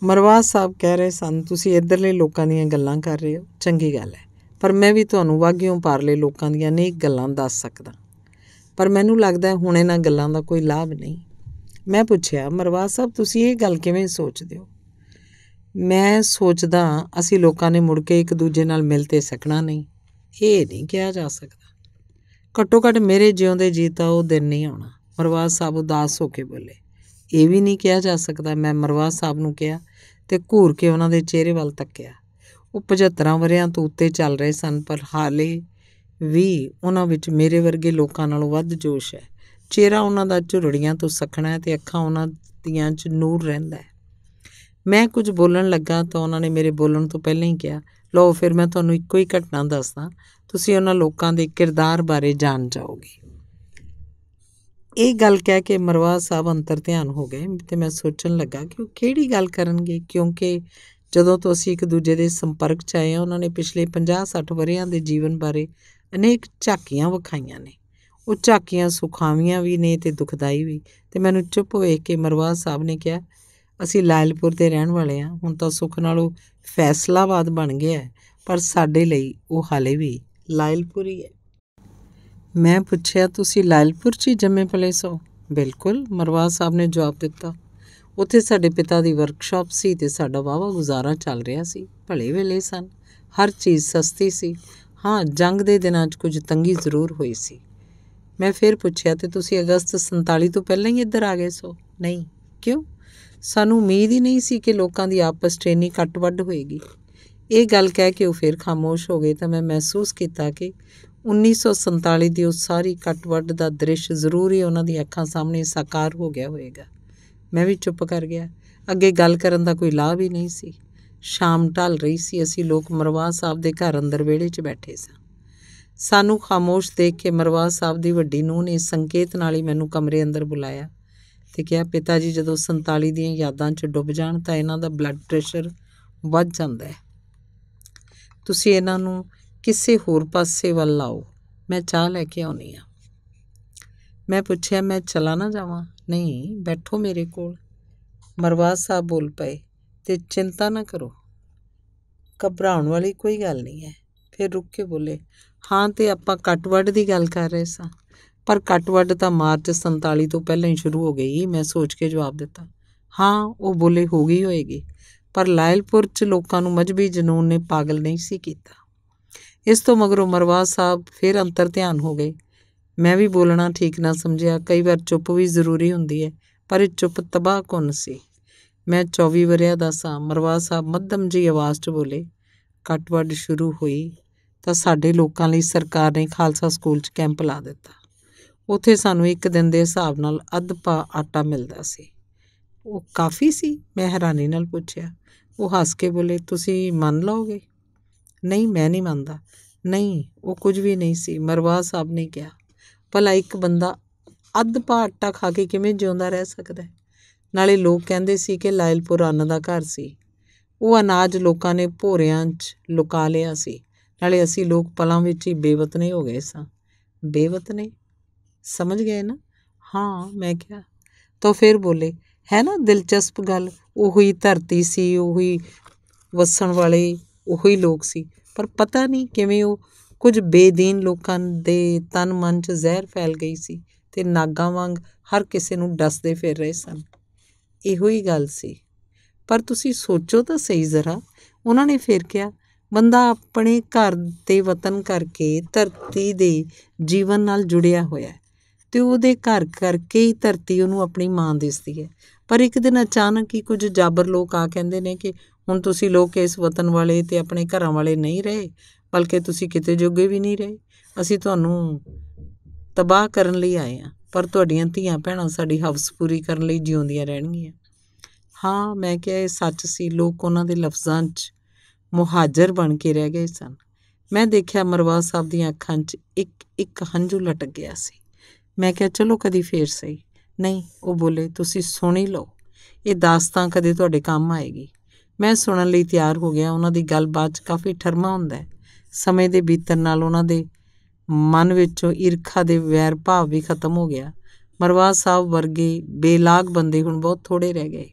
ਮਰਵਾਸ ਸਾਹਿਬ ਕਹਿ ਰਹੇ ਸਨ ਤੁਸੀਂ ਇਧਰਲੇ ਲੋਕਾਂ ਦੀਆਂ ਗੱਲਾਂ ਕਰ ਰਹੇ ਹੋ ਚੰਗੀ ਗੱਲ ਹੈ ਪਰ ਮੈਂ ਵੀ ਤੁਹਾਨੂੰ ਵਾਗਿਓਂ ਪਾਰਲੇ ਲੋਕਾਂ ਦੀਆਂ ਨੇਕ ਗੱਲਾਂ ਦੱਸ ਸਕਦਾ ਪਰ ਮੈਨੂੰ ਲੱਗਦਾ ਹੁਣ ਇਹਨਾਂ ਗੱਲਾਂ ਦਾ ਕੋਈ ਲਾਭ ਨਹੀਂ ਮੈਂ ਪੁੱਛਿਆ ਮਰਵਾਸ ਸਾਹਿਬ ਤੁਸੀਂ ਇਹ ਗੱਲ ਕਿਵੇਂ ਸੋਚਦੇ ਹੋ ਮੈਂ ਸੋਚਦਾ ਅਸੀਂ ਲੋਕਾਂ ਨੇ ਮੁੜ ਕੇ ਇੱਕ ਦੂਜੇ ਨਾਲ ਮਿਲ ਤੇ ਸਕਣਾ ਨਹੀਂ ਇਹ ਨਹੀਂ ਕਿਹਾ ਜਾ ਸਕਦਾ ਘੱਟੋ ਘੱਟ ਮੇਰੇ ਜਿਉਂਦੇ ਜੀਤਾ ਉਹ ਦਿਨ ਨਹੀਂ ਆਉਣਾ ਮਰਵਾਸ ਸਾਹਿਬ ਉਦਾਸ ਹੋ ਕੇ ਬੋਲੇ ਇਹ ਵੀ ਨਹੀਂ ਕਿਹਾ ਜਾ ਸਕਦਾ ਮੈਂ ਮਰਵਾਸ ਸਾਹਿਬ ਨੂੰ ਕਿਹਾ ਤੇ ਘੂਰ ਕੇ ਉਹਨਾਂ ਦੇ ਚਿਹਰੇ ਵੱਲ ਤੱਕਿਆ ਉਹ 75 ਵਰਿਆਂ ਤੋਂ ਉੱਤੇ ਚੱਲ ਰਹੇ ਸਨ ਪਰ ਹਾਲੇ ਵੀ ਉਹਨਾਂ ਵਿੱਚ ਮੇਰੇ ਵਰਗੇ ਲੋਕਾਂ ਨਾਲੋਂ ਵੱਧ ਜੋਸ਼ ਹੈ ਚਿਹਰਾ ਉਹਨਾਂ ਦਾ ਝੁਰੜੀਆਂ ਤੋਂ ਸਖਣਾ ਹੈ ਤੇ ਅੱਖਾਂ ਉਹਨਾਂ ਦੀਆਂ 'ਚ ਨੂਰ ਰਹਿੰਦਾ ਹੈ ਮੈਂ ਕੁਝ ਬੋਲਣ ਲੱਗਾ ਤਾਂ ਉਹਨਾਂ ਨੇ ਮੇਰੇ ਬੋਲਣ ਤੋਂ ਪਹਿਲਾਂ ਹੀ ਕਿਹਾ ਲਓ ਫਿਰ ਮੈਂ ਤੁਹਾਨੂੰ ਇੱਕੋ ਹੀ ਘਟਨਾ ਦੱਸਦਾ ਤੁਸੀਂ ਉਹਨਾਂ ਲੋਕਾਂ ਦੇ ਕਿਰਦਾਰ ਬਾਰੇ ਜਾਣ ਜਾਓਗੇ ਇਹ ਗੱਲ ਕਹਿ ਕੇ ਮਰਵਾ ਸਾਹਿਬ ਅੰਤਰ ਧਿਆਨ ਹੋ ਗਏ ਤੇ ਮੈਂ ਸੋਚਣ ਲੱਗਾ ਕਿ ਉਹ ਕਿਹੜੀ ਗੱਲ ਕਰਨਗੇ ਕਿਉਂਕਿ ਜਦੋਂ ਤੋਂ ਅਸੀਂ ਇੱਕ ਦੂਜੇ ਦੇ ਸੰਪਰਕ 'ਚ ਆਏ ਹਾਂ ਉਹਨਾਂ ਨੇ ਪਿਛਲੇ 50-60 ਵਰਿਆਂ ਦੇ ਜੀਵਨ ਬਾਰੇ ਅਨੇਕ ਝਾਕੀਆਂ ਵਿਖਾਈਆਂ ਨੇ ਉਹ ਝਾਕੀਆਂ ਸੁਖਾਵੀਆਂ ਵੀ ਨੇ ਤੇ ਦੁਖਦਾਈ ਵੀ ਤੇ ਮੈਨੂੰ ਚੁੱਪ ਵੇਖ ਕੇ ਮਰਵਾ ਸਾਹਿਬ ਨੇ ਕਿਹਾ ਅਸੀਂ ਲਾਇਲਪੁਰ ਦੇ ਰਹਿਣ ਵਾਲੇ ਆ ਹੁਣ ਤਾਂ ਸੁਖ ਉਹ ਫੈਸਲਾਬਾਦ ਬਣ ਗਿਆ ਪਰ ਸਾਡੇ ਲਈ ਉਹ ਹਾਲੇ ਵੀ ਲਾਇਲਪੁਰ ਹੀ ਹੈ ਮੈਂ ਪੁੱਛਿਆ ਤੁਸੀਂ ਲਾਇਲਪੁਰ 'ਚ ਜੰਮੇ ਪਲੇ ਸੋ ਬਿਲਕੁਲ ਮਰਵਾ ਸਾਹਿਬ ਨੇ ਜਵਾਬ ਦਿੱਤਾ ਉੱਥੇ ਸਾਡੇ ਪਿਤਾ ਦੀ ਵਰਕਸ਼ਾਪ ਸੀ ਤੇ ਸਾਡਾ ਵਾਵਾ ਗੁਜ਼ਾਰਾ ਚੱਲ ਰਿਹਾ ਸੀ ਭਲੇ ਵੇਲੇ ਸਨ ਹਰ ਚੀਜ਼ ਸਸਤੀ ਸੀ ਹਾਂ ਜੰਗ ਦੇ ਦਿਨਾਂ 'ਚ ਕੁਝ ਤੰਗੀ ਜ਼ਰੂਰ ਹੋਈ ਸੀ ਮੈਂ ਫਿਰ ਪੁੱਛਿਆ ਤੇ ਤੁਸੀਂ ਅਗਸਤ 47 ਤੋਂ ਪਹਿਲਾਂ ਹੀ ਇੱਧਰ ਆ ਗਏ ਸੋ ਨਹੀਂ ਕਿਉਂ ਸਾਨੂੰ ਉਮੀਦ ਹੀ ਨਹੀਂ ਸੀ ਕਿ ਲੋਕਾਂ ਦੀ ਆਪਸ 'ਚ ਕੱਟ-ਵੱਡ ਹੋਏਗੀ ਇਹ ਗੱਲ ਕਹਿ ਕੇ ਉਹ ਫਿਰ ਖਾਮੋਸ਼ ਹੋ ਗਏ ਤਾਂ ਮੈਂ ਮਹਿਸੂਸ ਕੀਤਾ ਕਿ 1947 ਦੀ ਉਹ ਸਾਰੀ ਕਟਵੱਡ ਦਾ ਦ੍ਰਿਸ਼ ਜ਼ਰੂਰ ਹੀ ਉਹਨਾਂ ਦੀਆਂ ਅੱਖਾਂ ਸਾਹਮਣੇ ਸਾਕਾਰ ਹੋ ਗਿਆ ਹੋਵੇਗਾ ਮੈਂ ਵੀ ਚੁੱਪ ਕਰ ਗਿਆ ਅੱਗੇ ਗੱਲ ਕਰਨ ਦਾ ਕੋਈ ਲਾਭ ਹੀ ਨਹੀਂ ਸੀ ਸ਼ਾਮ ਢਲ ਰਹੀ ਸੀ ਅਸੀਂ ਲੋਕ ਮਰਵਾ ਸਾਹਿਬ ਦੇ ਘਰ ਅੰਦਰ ਵਿਹੜੇ 'ਚ ਬੈਠੇ ਸਾਂ ਸਾਨੂੰ ਖਾਮੋਸ਼ ਦੇਖ ਕੇ ਮਰਵਾ ਸਾਹਿਬ ਦੀ ਵੱਡੀ ਨੂੰਹ ਨੇ ਸੰਕੇਤ ਨਾਲ ਹੀ ਮੈਨੂੰ ਕਮਰੇ ਅੰਦਰ ਬੁਲਾਇਆ ਤੇ ਕਿਹਾ ਪਿਤਾ ਜੀ ਜਦੋਂ 47 ਦੀਆਂ ਯਾਦਾਂ 'ਚ ਡੁੱਬ ਜਾਣ ਤਾਂ ਇਹਨਾਂ ਦਾ ਬਲੱਡ ਪ੍ਰੈਸ਼ਰ ਵੱਧ ਜਾਂਦਾ ਹੈ ਤੁਸੀਂ ਇਹਨਾਂ ਨੂੰ ਕਿਸੇ ਹੋਰ ਪਾਸੇ ਵੱਲ ਲਾਓ ਮੈਂ ਚਾਹ ਲੈ ਕੇ ਆਉਣੀ ਆ ਮੈਂ ਪੁੱਛਿਆ ਮੈਂ ਚਲਾ ਨਾ ਜਾਵਾਂ ਨਹੀਂ ਬੈਠੋ ਮੇਰੇ ਕੋਲ ਮਰਵਾ ਸਾਹਿਬ ਬੋਲ ਪਏ ਤੇ ਚਿੰਤਾ ਨਾ ਕਰੋ ਘਬਰਾਉਣ ਵਾਲੀ ਕੋਈ ਗੱਲ ਨਹੀਂ ਹੈ ਫਿਰ ਰੁੱਕ ਕੇ ਬੋਲੇ ਹਾਂ ਤੇ ਆਪਾਂ ਕਟਵੱਡ ਦੀ ਗੱਲ ਕਰ ਰਹੇ ਸਾਂ ਪਰ ਕਟਵੱਡ ਤਾਂ ਮਾਰਚ 47 ਤੋਂ ਪਹਿਲਾਂ ਹੀ ਸ਼ੁਰੂ ਹੋ ਗਈ ਮੈਂ ਸੋਚ ਕੇ ਜਵਾਬ ਦਿੱਤਾ ਹਾਂ ਉਹ ਬੋਲੇ ਹੋ ਗਈ ਹੋਏਗੀ ਪਰ ਲਾਇਲਪੁਰ 'ਚ ਲੋਕਾਂ ਨੂੰ ਮਜਬੀ ਜਨੂਨ ਨੇ ਪਾਗਲ ਨਹੀਂ ਸੀ ਕੀਤਾ ਇਸ ਤੋਂ ਮਗਰੋਂ ਮਰਵਾ ਸਾਹਿਬ ਫਿਰ ਅੰਤਰ ਧਿਆਨ ਹੋ ਗਏ ਮੈਂ ਵੀ ਬੋਲਣਾ ਠੀਕ ਨਾ ਸਮਝਿਆ ਕਈ ਵਾਰ ਚੁੱਪ ਵੀ ਜ਼ਰੂਰੀ ਹੁੰਦੀ ਹੈ ਪਰ ਇਹ ਚੁੱਪ ਤਬਾਹ ਕੁਨ ਸੀ ਮੈਂ 24 ਵਰਿਆ ਦਾ ਸਾਂ ਮਰਵਾ ਸਾਹਿਬ ਮੱਧਮ ਜੀ ਆਵਾਜ਼ 'ਚ ਬੋਲੇ ਕਟਵਾੜ ਸ਼ੁਰੂ ਹੋਈ ਤਾਂ ਸਾਡੇ ਲੋਕਾਂ ਲਈ ਸਰਕਾਰ ਨੇ ਖਾਲਸਾ ਸਕੂਲ 'ਚ ਕੈਂਪ ਲਾ ਦਿੱਤਾ ਉੱਥੇ ਸਾਨੂੰ ਇੱਕ ਦਿਨ ਦੇ ਹਿਸਾਬ ਨਾਲ ਅੱਧ ਪਾ ਆਟਾ ਮਿਲਦਾ ਸੀ ਉਹ ਕਾਫੀ ਸੀ ਮੈਂ ਹੈਰਾਨੀ ਨਾਲ ਪੁੱਛਿਆ ਉਹ ਹੱਸ ਕੇ ਬੋਲੇ ਤੁਸੀਂ ਮੰਨ ਲਓਗੇ ਨਹੀਂ ਮੈਂ ਨਹੀਂ ਮੰਨਦਾ ਨਹੀਂ ਉਹ ਕੁਝ ਵੀ ਨਹੀਂ ਸੀ ਮਰਵਾ ਸਾਹਿਬ ਨੇ ਕਿਹਾ ਭਲਾ ਇੱਕ ਬੰਦਾ ਅੱਧ ਭਾਟਾ ਖਾ ਕੇ ਕਿਵੇਂ ਜਿਉਂਦਾ ਰਹਿ ਸਕਦਾ ਹੈ ਨਾਲੇ ਲੋਕ ਕਹਿੰਦੇ ਸੀ ਕਿ ਲਾਇਲਪੁਰ ਅੰਨ ਦਾ ਘਰ ਸੀ ਉਹ ਅਨਾਜ ਲੋਕਾਂ ਨੇ ਭੋਰਿਆਂ 'ਚ ਲੁਕਾ ਲਿਆ ਸੀ ਨਾਲੇ ਅਸੀਂ ਲੋਕ ਪਲਾਂ ਵਿੱਚ ਹੀ ਬੇਵਤਨੇ ਹੋ ਗਏ ਸਾਂ ਬੇਵਤਨੇ ਸਮਝ ਗਏ ਨਾ ਹਾਂ ਮੈਂ ਕਿਹਾ ਤਾਂ ਫਿਰ ਬੋਲੇ ਹੈ ਨਾ ਦਿਲਚਸਪ ਗੱਲ ਉਹੀ ਧਰਤੀ ਸੀ ਉਹੀ ਵਸਣ ਵਾਲੇ ਉਹੀ ਲੋਕ ਸੀ ਪਰ ਪਤਾ ਨਹੀਂ ਕਿਵੇਂ ਉਹ ਕੁਝ ਬੇਦੀਨ ਲੋਕਾਂ ਦੇ ਤਨ ਮਨ 'ਚ ਜ਼ਹਿਰ ਫੈਲ ਗਈ ਸੀ ਤੇ ਨਾਗਾ ਵਾਂਗ ਹਰ ਕਿਸੇ ਨੂੰ ਡਸਦੇ ਫਿਰ ਰਹੇ ਸਨ ਇਹੋ ਹੀ ਗੱਲ ਸੀ ਪਰ ਤੁਸੀਂ ਸੋਚੋ ਤਾਂ ਸਹੀ ਜ਼ਰਾ ਉਹਨਾਂ ਨੇ ਫਿਰ ਕਿਹਾ ਬੰਦਾ ਆਪਣੇ ਘਰ ਤੇ ਵਤਨ ਕਰਕੇ ਧਰਤੀ ਦੇ ਜੀਵਨ ਨਾਲ ਜੁੜਿਆ ਹੋਇਆ ਹੈ ਤੇ ਉਹਦੇ ਘਰ ਕਰਕੇ ਹੀ ਧਰਤੀ ਉਹਨੂੰ ਆਪਣੀ ਮਾਂ ਦਿਸਦੀ ਹੈ ਪਰ ਇੱਕ ਦਿਨ ਅਚਾਨਕ ਹੀ ਕੁਝ ਜਾਬਰ ਲੋਕ ਆ ਕਹਿੰਦੇ ਨੇ ਕਿ ਹੁਣ ਤੁਸੀਂ ਲੋਕ ਇਸ ਵਤਨ ਵਾਲੇ ਤੇ ਆਪਣੇ ਘਰਾਂ ਵਾਲੇ ਨਹੀਂ ਰਹੇ ਬਲਕਿ ਤੁਸੀਂ ਕਿਤੇ ਜੋਗੇ ਵੀ ਨਹੀਂ ਰਹੇ ਅਸੀਂ ਤੁਹਾਨੂੰ ਤਬਾਹ ਕਰਨ ਲਈ ਆਏ ਆ ਪਰ ਤੁਹਾਡੀਆਂ ਧੀਆਂ ਭੈਣਾਂ ਸਾਡੀ ਹਵਸ ਪੂਰੀ ਕਰਨ ਲਈ ਜਿਉਂਦੀਆਂ ਰਹਿਣਗੀਆਂ ਹਾਂ ਮੈਂ ਕਿਹਾ ਇਹ ਸੱਚ ਸੀ ਲੋਕ ਉਹਨਾਂ ਦੇ ਲਫ਼ਜ਼ਾਂ 'ਚ ਮੁਹਾਜਰ ਬਣ ਕੇ ਰਹਿ ਗਏ ਸਨ ਮੈਂ ਦੇਖਿਆ ਮਰਵਾ ਸਾਹਿਬ ਦੀਆਂ ਅੱਖਾਂ 'ਚ ਇੱਕ ਇੱਕ ਹੰਝੂ ਲਟਕ ਗਿਆ ਸੀ ਮੈਂ ਕਿਹਾ ਚਲੋ ਕਦੀ ਫੇਰ ਸਹੀ ਨਹੀਂ ਉਹ ਬੋਲੇ ਤੁਸੀਂ ਸੁਣ ਹੀ ਲਓ ਇਹ ਦਾਸਤਾਂ ਕਦੇ ਤੁਹਾਡੇ ਕੰਮ ਆਏਗੀ ਮੈਂ ਸੁਣਨ ਲਈ ਤਿਆਰ ਹੋ ਗਿਆ ਉਹਨਾਂ ਦੀ ਗੱਲਬਾਤ ਕਾਫੀ ਠਰਮਾ ਹੁੰਦਾ ਹੈ ਸਮੇਂ ਦੇ ਬੀਤਣ ਨਾਲ ਉਹਨਾਂ ਦੇ ਮਨ ਵਿੱਚੋਂ ਈਰਖਾ ਦੇ ਵੈਰ ਭਾਵ ਵੀ ਖਤਮ ਹੋ ਗਿਆ ਮਰਵਾ ਸਾਹਿਬ ਵਰਗੇ ਬੇਲਾਗ ਬੰਦੇ ਹੁਣ ਬਹੁਤ ਥੋੜੇ ਰਹਿ ਗਏ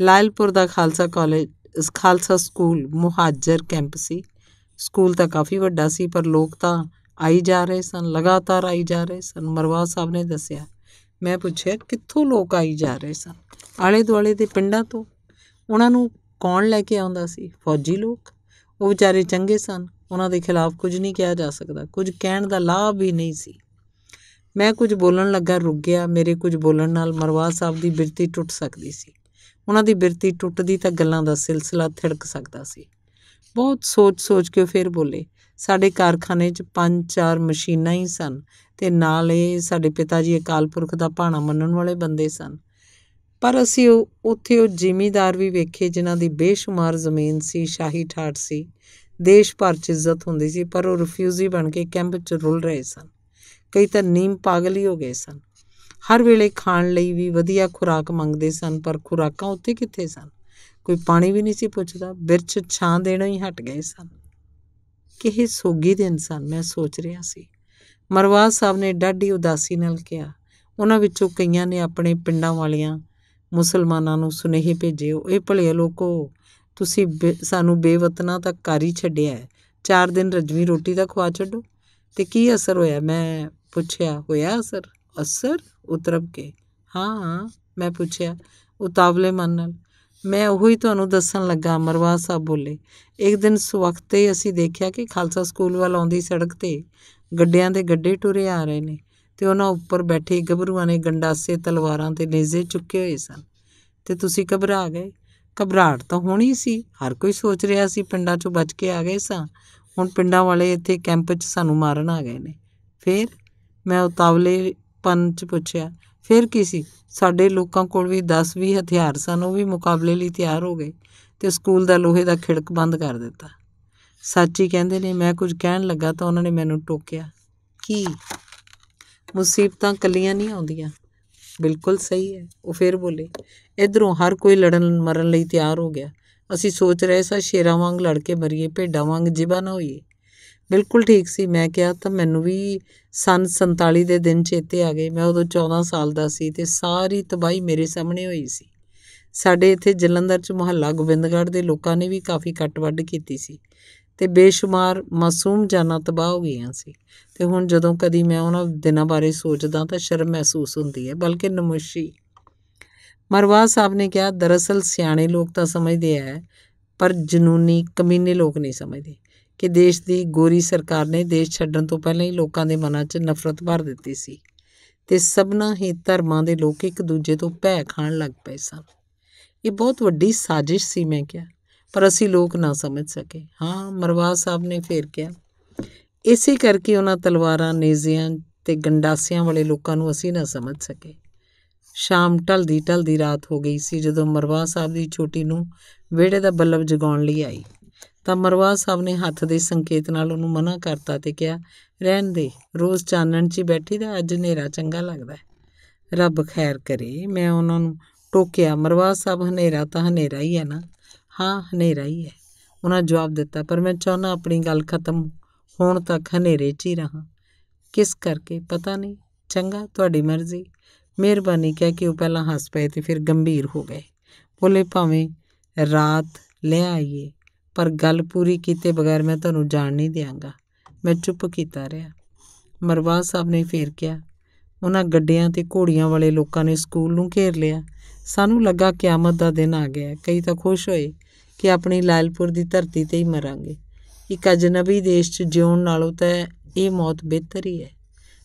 ਲਾਇਲਪੁਰ ਦਾ ਖਾਲਸਾ ਕਾਲਜ ਖਾਲਸਾ ਸਕੂਲ ਮੁਹਾਜਰ ਕੈਂਪ ਸੀ ਸਕੂਲ ਤਾਂ ਕਾਫੀ ਵੱਡਾ ਸੀ ਪਰ ਲੋਕ ਤਾਂ ਆਈ ਜਾ ਰਹੇ ਸਨ ਲਗਾਤਾਰ ਆਈ ਜਾ ਰਹੇ ਸਨ ਮਰਵਾ ਸਾਹਿਬ ਨੇ ਦੱਸਿਆ ਮੈਂ ਪੁੱਛਿਆ ਕਿੱਥੋਂ ਲੋਕ ਆਈ ਜਾ ਰਹੇ ਸਨ ਆਲੇ ਦੁਆਲੇ ਦੇ ਪਿੰਡਾਂ ਤੋਂ ਉਹਨਾਂ ਨੂੰ ਕੌਣ ਲੈ ਕੇ ਆਉਂਦਾ ਸੀ ਫੌਜੀ ਲੋਕ ਉਹ ਵਿਚਾਰੇ ਚੰਗੇ ਸਨ ਉਹਨਾਂ ਦੇ ਖਿਲਾਫ ਕੁਝ ਨਹੀਂ ਕਿਹਾ ਜਾ ਸਕਦਾ ਕੁਝ ਕਹਿਣ ਦਾ ਲਾਭ ਵੀ ਨਹੀਂ ਸੀ ਮੈਂ ਕੁਝ ਬੋਲਣ ਲੱਗਾ ਰੁਕ ਗਿਆ ਮੇਰੇ ਕੁਝ ਬੋਲਣ ਨਾਲ ਮਰਵਾ ਸਾਹਿਬ ਦੀ ਬਿਰਤੀ ਟੁੱਟ ਸਕਦੀ ਸੀ ਉਹਨਾਂ ਦੀ ਬਿਰਤੀ ਟੁੱਟਦੀ ਤਾਂ ਗੱਲਾਂ ਦਾ ਸਿਲਸਿਲਾ ਥੜਕ ਸਕਦਾ ਸੀ ਬਹੁਤ ਸੋਚ-ਸੋਚ ਕੇ ਫਿਰ ਬੋਲੇ ਸਾਡੇ ਕਾਰਖਾਨੇ 'ਚ ਪੰਜ ਚਾਰ ਮਸ਼ੀਨਾਂ ਹੀ ਸਨ ਤੇ ਨਾਲ ਇਹ ਸਾਡੇ ਪਿਤਾ ਜੀ ਅਕਾਲ ਪੁਰਖ ਦਾ ਭਾਣਾ ਮੰਨਣ ਵਾਲੇ ਬੰਦੇ ਸਨ ਪਰ ਅਸੀਂ ਉੱਥੇ ਉਹ ਜ਼ਿਮੀਂਦਾਰ ਵੀ ਵੇਖੇ ਜਿਨ੍ਹਾਂ ਦੀ ਬੇਸ਼ੁਮਾਰ ਜ਼ਮੀਨ ਸੀ ਸ਼ਾਹੀ ਠਾਠ ਸੀ ਦੇਸ਼ ਭਰ 'ਚ ਇੱਜ਼ਤ ਹੁੰਦੀ ਸੀ ਪਰ ਉਹ ਰਿਫਿਊਜੀ ਬਣ ਕੇ ਕੈਂਪ 'ਚ ਰੁਲ ਰਹੇ ਸਨ ਕਈ ਤਾਂ ਨੀਮ ਪਾਗਲ ਹੀ ਹੋ ਗਏ ਸਨ ਹਰ ਵੇਲੇ ਖਾਣ ਲਈ ਵੀ ਵਧੀਆ ਖੁਰਾਕ ਮੰਗਦੇ ਸਨ ਪਰ ਖੁਰਾਕਾਂ ਉੱਥੇ ਕਿੱਥੇ ਸਨ ਕੋਈ ਪਾਣੀ ਵੀ ਨਹੀਂ ਸੀ ਪੁੱਛਦਾ ਬਿਰਚ ਛਾਂ ਦੇਣਾ ਹੀ ਹਟ ਗਏ ਸਨ ਕਿਹੇ ਸੋਗੀ ਦੇ ਇਨਸਾਨ ਮੈਂ ਸੋਚ ਰਿਹਾ ਸੀ ਮਰਵਾਜ਼ ਸਾਹਿਬ ਨੇ ਡਾਢੀ ਉਦਾਸੀ ਨਾਲ ਕਿਹਾ ਉਹਨਾਂ ਵਿੱਚੋਂ ਕਈਆਂ ਨੇ ਆਪਣੇ ਪਿੰਡਾਂ ਵਾਲੀਆਂ ਮੁਸਲਮਾਨਾਂ ਨੂੰ ਸੁਨੇਹੇ ਭੇਜਿਓ ਇਹ ਭਲੇ ਲੋਕੋ ਤੁਸੀਂ ਸਾਨੂੰ ਬੇਵਤਨਾ ਤੱਕ ਕਾਰੀ ਛੱਡਿਆ ਹੈ ਚਾਰ ਦਿਨ ਰਜਵੀ ਰੋਟੀ ਦਾ ਖਵਾ ਛੱਡੋ ਤੇ ਕੀ ਅਸਰ ਹੋਇਆ ਮੈਂ ਪੁੱਛਿਆ ਹੋਇਆ ਅਸਰ ਅਸਰ ਉਤਰਬ ਕੇ ਹਾਂ ਮੈਂ ਪੁੱਛਿਆ ਉਤਾਵਲੇ ਮਨ ਨਾਲ ਮੈਂ ਹੀ ਤੁਹਾਨੂੰ ਦੱਸਣ ਲੱਗਾ ਮਰਵਾ ਸਾਹਿਬ ਬੋਲੇ ਇੱਕ ਦਿਨ ਸਵਖਤੇ ਅਸੀਂ ਦੇਖਿਆ ਕਿ ਖਾਲਸਾ ਸਕੂਲ ਵੱਲ ਆਉਂਦੀ ਸੜਕ ਤੇ ਗੱਡਿਆਂ ਦੇ ਗੱਡੇ ਟੁਰੇ ਆ ਰਹੇ ਨੇ ਤੇ ਉਹਨਾਂ ਉੱਪਰ ਬੈਠੇ ਗੱਭਰੂਆਂ ਨੇ ਗੰਡਾਸੇ ਤਲਵਾਰਾਂ ਤੇ ਨੇਜ਼ੇ ਚੁੱਕੇ ਹੋਏ ਸਨ ਤੇ ਤੁਸੀਂ ਘਬਰਾ ਗਏ ਘਬਰਾਹਟ ਤਾਂ ਹੋਣੀ ਸੀ ਹਰ ਕੋਈ ਸੋਚ ਰਿਹਾ ਸੀ ਪਿੰਡਾਂ 'ਚੋਂ ਬਚ ਕੇ ਆ ਗਏ ਸਾਂ ਹੁਣ ਪਿੰਡਾਂ ਵਾਲੇ ਇੱਥੇ ਕੈਂਪ 'ਚ ਸਾਨੂੰ ਮਾਰਨ ਆ ਗਏ ਨੇ ਫਿਰ ਮੈਂ ਉਤਾਵਲੇ ਪੰਚ 'ਚ ਪੁੱਛਿਆ ਫਿਰ ਕੀ ਸੀ ਸਾਡੇ ਲੋਕਾਂ ਕੋਲ ਵੀ 10-20 ਹਥਿਆਰ ਸਨ ਉਹ ਵੀ ਮੁਕਾਬਲੇ ਲਈ ਤਿਆਰ ਹੋ ਗਏ ਤੇ ਸਕੂਲ ਦਾ ਲੋਹੇ ਦਾ ਖਿੜਕ ਬੰਦ ਕਰ ਦਿੱਤਾ ਸੱਚੀ ਕਹਿੰਦੇ ਨੇ ਮੈਂ ਕੁਝ ਕਹਿਣ ਲੱਗਾ ਤਾਂ ਉਹਨਾਂ ਨੇ ਮੈਨੂੰ ਟੋਕਿਆ ਕੀ ਮੁਸੀਬਤਾਂ ਕੱਲੀਆਂ ਨਹੀਂ ਆਉਂਦੀਆਂ ਬਿਲਕੁਲ ਸਹੀ ਹੈ ਉਹ ਫਿਰ ਬੋਲੇ ਇਧਰੋਂ ਹਰ ਕੋਈ ਲੜਨ ਮਰਨ ਲਈ ਤਿਆਰ ਹੋ ਗਿਆ ਅਸੀਂ ਸੋਚ ਰਹੇ ਸਾਂ ਸ਼ੇਰਾਂ ਵਾਂਗ ਲੜ ਕੇ ਮਰੀਏ ਭੇਡਾਂ ਵਾਂਗ ਜਿਬਾ ਨਾ ਹੋਈਏ ਬਿਲਕੁਲ ਠੀਕ ਸੀ ਮੈਂ ਕਿਹਾ ਤਾਂ ਮੈਨੂੰ ਵੀ ਸਨ 47 ਦੇ ਦਿਨ ਚੇਤੇ ਆ ਗਏ ਮੈਂ ਉਦੋਂ 14 ਸਾਲ ਦਾ ਸੀ ਤੇ ਸਾਰੀ ਤਬਾਈ ਮੇਰੇ ਸਾਹਮਣੇ ਹੋਈ ਸੀ ਸਾਡੇ ਇੱਥੇ ਜਲੰਧਰ 'ਚ ਮੁਹੱਲਾ ਗੋਵਿੰਦਗੜ੍ਹ ਦੇ ਲੋਕਾਂ ਨੇ ਵੀ ਕਾਫੀ ਕੱਟਵੱਡ ਕੀਤੀ ਸੀ ਤੇ ਬੇਸ਼ੁਮਾਰ ਮਾਸੂਮ ਜਾਨਾਂ ਤਬਾਹ ਹੋ ਗਈਆਂ ਸੀ ਤੇ ਹੁਣ ਜਦੋਂ ਕਦੀ ਮੈਂ ਉਹਨਾਂ ਦਿਨਾਂ ਬਾਰੇ ਸੋਚਦਾ ਤਾਂ ਸ਼ਰਮ ਮਹਿਸੂਸ ਹੁੰਦੀ ਹੈ ਬਲਕਿ ਨਮੋਸ਼ੀ ਮਰਵਾ ਸਾਹਿਬ ਨੇ ਕਿਹਾ ਦਰਅਸਲ ਸਿਆਣੇ ਲੋਕ ਤਾਂ ਸਮਝਦੇ ਐ ਪਰ ਜਨੂਨੀ ਕਮੀਨੇ ਲੋਕ ਨਹੀਂ ਸਮਝਦੇ ਕਿ ਦੇਸ਼ ਦੀ ਗੋਰੀ ਸਰਕਾਰ ਨੇ ਦੇਸ਼ ਛੱਡਣ ਤੋਂ ਪਹਿਲਾਂ ਹੀ ਲੋਕਾਂ ਦੇ ਮਨਾਂ 'ਚ ਨਫ਼ਰਤ ਭਰ ਦਿੱਤੀ ਸੀ ਤੇ ਸਭਨਾ ਹੀ ਧਰਮਾਂ ਦੇ ਲੋਕ ਇੱਕ ਦੂਜੇ ਤੋਂ ਭੈ ਖਾਣ ਲੱਗ ਪਏ ਸਨ ਇਹ ਬਹੁਤ ਵੱਡੀ ਸਾਜ਼ਿਸ਼ ਸੀ ਮੈਂ ਕਿਹਾ ਪਰ ਅਸੀਂ ਲੋਕ ਨਾ ਸਮਝ ਸਕੇ ਹਾਂ ਮਰਵਾ ਸਾਹਿਬ ਨੇ ਫੇਰ ਕਿਹਾ ਇਸੇ ਕਰਕੇ ਉਹਨਾਂ ਤਲਵਾਰਾਂ ਨੇਜ਼ਿਆਂ ਤੇ ਗੰਡਾਸਿਆਂ ਵਾਲੇ ਲੋਕਾਂ ਨੂੰ ਅਸੀਂ ਨਾ ਸਮਝ ਸਕੇ ਸ਼ਾਮ ਢਲਦੀ ਢਲਦੀ ਰਾਤ ਹੋ ਗਈ ਸੀ ਜਦੋਂ ਮਰਵਾ ਸਾਹਿਬ ਦੀ ਛੋਟੀ ਨੂੰ ਵਿਹੜੇ ਦਾ ਬੱਲਬ ਜਗਾਉਣ ਲਈ ਆਈ ਤਾਂ ਮਰਵਾ ਸਾਹਿਬ ਨੇ ਹੱਥ ਦੇ ਸੰਕੇਤ ਨਾਲ ਉਹਨੂੰ ਮਨਾ ਕਰਤਾ ਤੇ ਕਿਹਾ ਰਹਿਣ ਦੇ ਰੋਜ਼ ਚਾਨਣ 'ਚ ਬੈਠੀ ਦਾ ਅੱਜ ਹਨੇਰਾ ਚੰਗਾ ਲੱਗਦਾ ਰੱਬ ਖੈਰ ਕਰੇ ਮੈਂ ਉਹਨਾਂ ਨੂੰ ਟੋਕਿਆ ਮਰਵਾ ਸਾਹਿਬ ਹਨੇਰਾ ਤਾਂ ਹਨੇਰਾ ਹੀ ਹੈ ਨਾ ਹਾਂ ਹਨੇਰਾ ਹੀ ਹੈ ਉਹਨਾਂ ਜਵਾਬ ਦਿੱਤਾ ਪਰ ਮੈਂ ਚਾਹਨਾ ਆਪਣੀ ਗੱਲ ਖਤਮ ਹੋਣ ਤੱਕ ਹਨੇਰੇ 'ਚ ਹੀ ਰਹਾ ਕਿਸ ਕਰਕੇ ਪਤਾ ਨਹੀਂ ਚੰਗਾ ਤੁਹਾਡੀ ਮਰਜ਼ੀ ਮਿਹਰਬਾਨੀ ਕਹਿ ਕੇ ਉਹ ਪਹਿਲਾਂ ਹੱਸ ਪਏ ਤੇ ਫਿਰ ਗੰਭੀਰ ਹੋ ਗਏ ਬੋਲੇ ਭਾਵੇਂ ਰਾਤ ਲੈ ਆਈਏ ਪਰ ਗੱਲ ਪੂਰੀ ਕੀਤੇ ਬਗੈਰ ਮੈਂ ਤੁਹਾਨੂੰ ਜਾਣ ਨਹੀਂ ਦਿਆਂਗਾ ਮੈਂ ਚੁੱਪ ਕੀਤਾ ਰਿਹਾ ਮਰਵਾ ਸਾਹਿਬ ਨੇ ਫੇਰ ਕਿਹਾ ਉਹਨਾਂ ਗੱਡਿਆਂ ਤੇ ਘੋੜੀਆਂ ਵਾਲੇ ਲੋਕਾਂ ਨੇ ਸਕੂਲ ਨੂੰ ਘੇਰ ਲਿਆ ਸਾਨੂੰ ਲੱਗਾ ਕਿਆਮਤ ਦਾ ਦਿਨ ਆ ਗਿਆ ਕਈ ਤਾਂ ਖੁਸ਼ ਹੋਏ ਕਿ ਆਪਣੀ ਲਾਇਲਪੁਰ ਦੀ ਧਰਤੀ ਤੇ ਹੀ ਮਰਾਂਗੇ ਇੱਕ ਅਜਨਬੀ ਦੇਸ਼ 'ਚ ਜਿਉਣ ਨਾਲੋਂ ਤਾਂ ਇਹ ਮੌਤ ਬਿਹਤਰ ਹੀ ਹੈ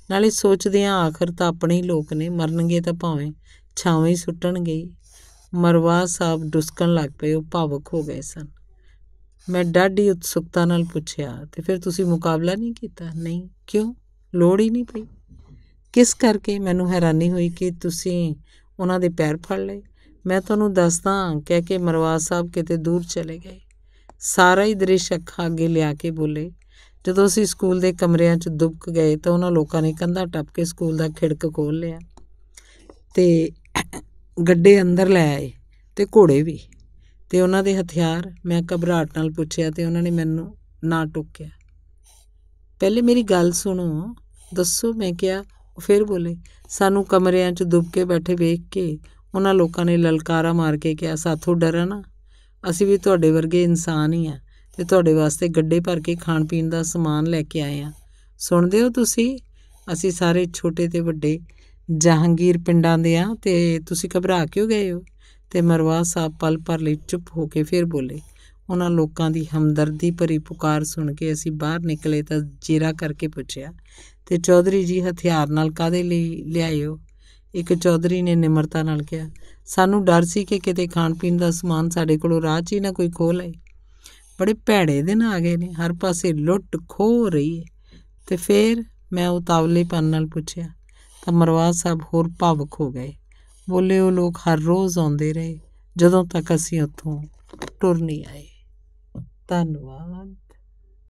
ਨਾਲੇ ਸੋਚਦੇ ਆ ਆਖਰ ਤਾਂ ਆਪਣੇ ਹੀ ਲੋਕ ਨੇ ਮਰਨਗੇ ਤਾਂ ਭਾਵੇਂ ਛਾਵੇਂ ਹੀ ਸੁੱਟਣਗੇ ਮਰਵਾ ਸਾਹਿਬ ਡੁਸਕਣ ਲੱਗ ਪਏ ਉਹ ਭਾਵਕ ਹੋ ਗਏ ਸਨ ਮੈਂ ਡਾਢੀ ਉਤਸੁਕਤਾ ਨਾਲ ਪੁੱਛਿਆ ਤੇ ਫਿਰ ਤੁਸੀਂ ਮੁਕਾਬਲਾ ਨਹੀਂ ਕੀਤਾ ਨਹੀਂ ਕਿਉਂ ਲੋੜ ਹੀ ਨਹੀਂ ਪਈ ਕਿਸ ਕਰਕੇ ਮੈਨੂੰ ਹੈਰਾਨੀ ਹੋਈ ਕਿ ਤੁਸੀਂ ਉਹਨਾਂ ਦੇ ਪੈਰ ਫੜ ਲਏ ਮੈਂ ਤੁਹਾਨੂੰ ਦੱਸਦਾ ਕਹਿ ਕੇ ਮਰਵਾ ਸਾਹਿਬ ਕਿਤੇ ਦੂਰ ਚਲੇ ਗਏ ਸਾਰਾ ਹੀ ਦ੍ਰਿਸ਼ ਅੱਖਾਂ ਅੱਗੇ ਲਿਆ ਕੇ ਬੋਲੇ ਜਦੋਂ ਅਸੀਂ ਸਕੂਲ ਦੇ ਕਮਰਿਆਂ 'ਚ ਦੁਬਕ ਗਏ ਤਾਂ ਉਹਨਾਂ ਲੋਕਾਂ ਨੇ ਕੰਧਾ ਟੱਪ ਕੇ ਸਕੂਲ ਦਾ ਖਿੜਕ ਖੋਲ ਲਿਆ ਤੇ ਗੱਡੇ ਅੰਦਰ ਲੈ ਆਏ ਤੇ ਘੋੜੇ ਵੀ ਤੇ ਉਹਨਾਂ ਦੇ ਹਥਿਆਰ ਮੈਂ ਕਬਰਾਟ ਨਾਲ ਪੁੱਛਿਆ ਤੇ ਉਹਨਾਂ ਨੇ ਮੈਨੂੰ ਨਾ ਟੋਕਿਆ ਪਹਿਲੇ ਮੇਰੀ ਗੱਲ ਸੁਣੋ ਦੱਸੋ ਮੈਂ ਕਿਹਾ ਫਿਰ ਬੋਲੇ ਸਾਨੂੰ ਕਮਰਿਆਂ 'ਚ ਦੁਬਕੇ ਬੈਠੇ ਵੇਖ ਕੇ ਉਹਨਾਂ ਲੋਕਾਂ ਨੇ ਲਲਕਾਰਾ ਮਾਰ ਕੇ ਕਿਹਾ ਸਾਥੋਂ ਡਰੋ ਨਾ ਅਸੀਂ ਵੀ ਤੁਹਾਡੇ ਵਰਗੇ ਇਨਸਾਨ ਹੀ ਆ ਤੇ ਤੁਹਾਡੇ ਵਾਸਤੇ ਗੱਡੇ ਭਰ ਕੇ ਖਾਣ ਪੀਣ ਦਾ ਸਮਾਨ ਲੈ ਕੇ ਆਏ ਆ ਸੁਣਦੇ ਹੋ ਤੁਸੀਂ ਅਸੀਂ ਸਾਰੇ ਛੋਟੇ ਤੇ ਵੱਡੇ ਜਹਾਂਗੀਰ ਪਿੰਡਾਂ ਦੇ ਆ ਤੇ ਤੁਸੀਂ ਘਬਰਾ ਕਿਉਂ ਗਏ ਹੋ ਤੇ ਮਰਵਾ ਸਾਹਿਬ ਪਲ ਪਰ ਲਈ ਚੁੱਪ ਹੋ ਕੇ ਫਿਰ ਬੋਲੇ ਉਹਨਾਂ ਲੋਕਾਂ ਦੀ ਹਮਦਰਦੀ ਭਰੀ ਪੁਕਾਰ ਸੁਣ ਕੇ ਅਸੀਂ ਬਾਹਰ ਨਿਕਲੇ ਤਾਂ ਜੇਰਾ ਕਰਕੇ ਪੁੱਛਿਆ ਤੇ ਚੌਧਰੀ ਜੀ ਹਥਿਆਰ ਨਾਲ ਕਾਦੇ ਲਈ ਲਿਆਇਓ ਇੱਕ ਚੌਧਰੀ ਨੇ ਨਿਮਰਤਾ ਨਾਲ ਕਿਹਾ ਸਾਨੂੰ ਡਰ ਸੀ ਕਿ ਕਿਤੇ ਖਾਣ ਪੀਣ ਦਾ ਸਮਾਨ ਸਾਡੇ ਕੋਲੋਂ ਰਾਹ 'ਚ ਹੀ ਨਾ ਕੋਈ ਖੋ ਲਏ ਬੜੇ ਭੈੜੇ ਦਿਨ ਆ ਗਏ ਨੇ ਹਰ ਪਾਸੇ ਲੁੱਟ ਖੋ ਰਹੀ ਹੈ ਤੇ ਫਿਰ ਮੈਂ ਉਤਾਵਲੇਪਨ ਨਾਲ ਪੁੱਛਿਆ ਤਾਂ ਮਰਵਾਜ ਸਾਹਿਬ ਹੋਰ ਭਾਵਕ ਹੋ ਗਏ ਬੋਲੇ ਉਹ ਲੋਕ ਹਰ ਰੋਜ਼ ਆਉਂਦੇ ਰਹੇ ਜਦੋਂ ਤੱਕ ਅਸੀਂ ਉੱਥੋਂ ਟੁਰ ਨਹੀਂ ਆਏ ਧੰਨਵਾਦ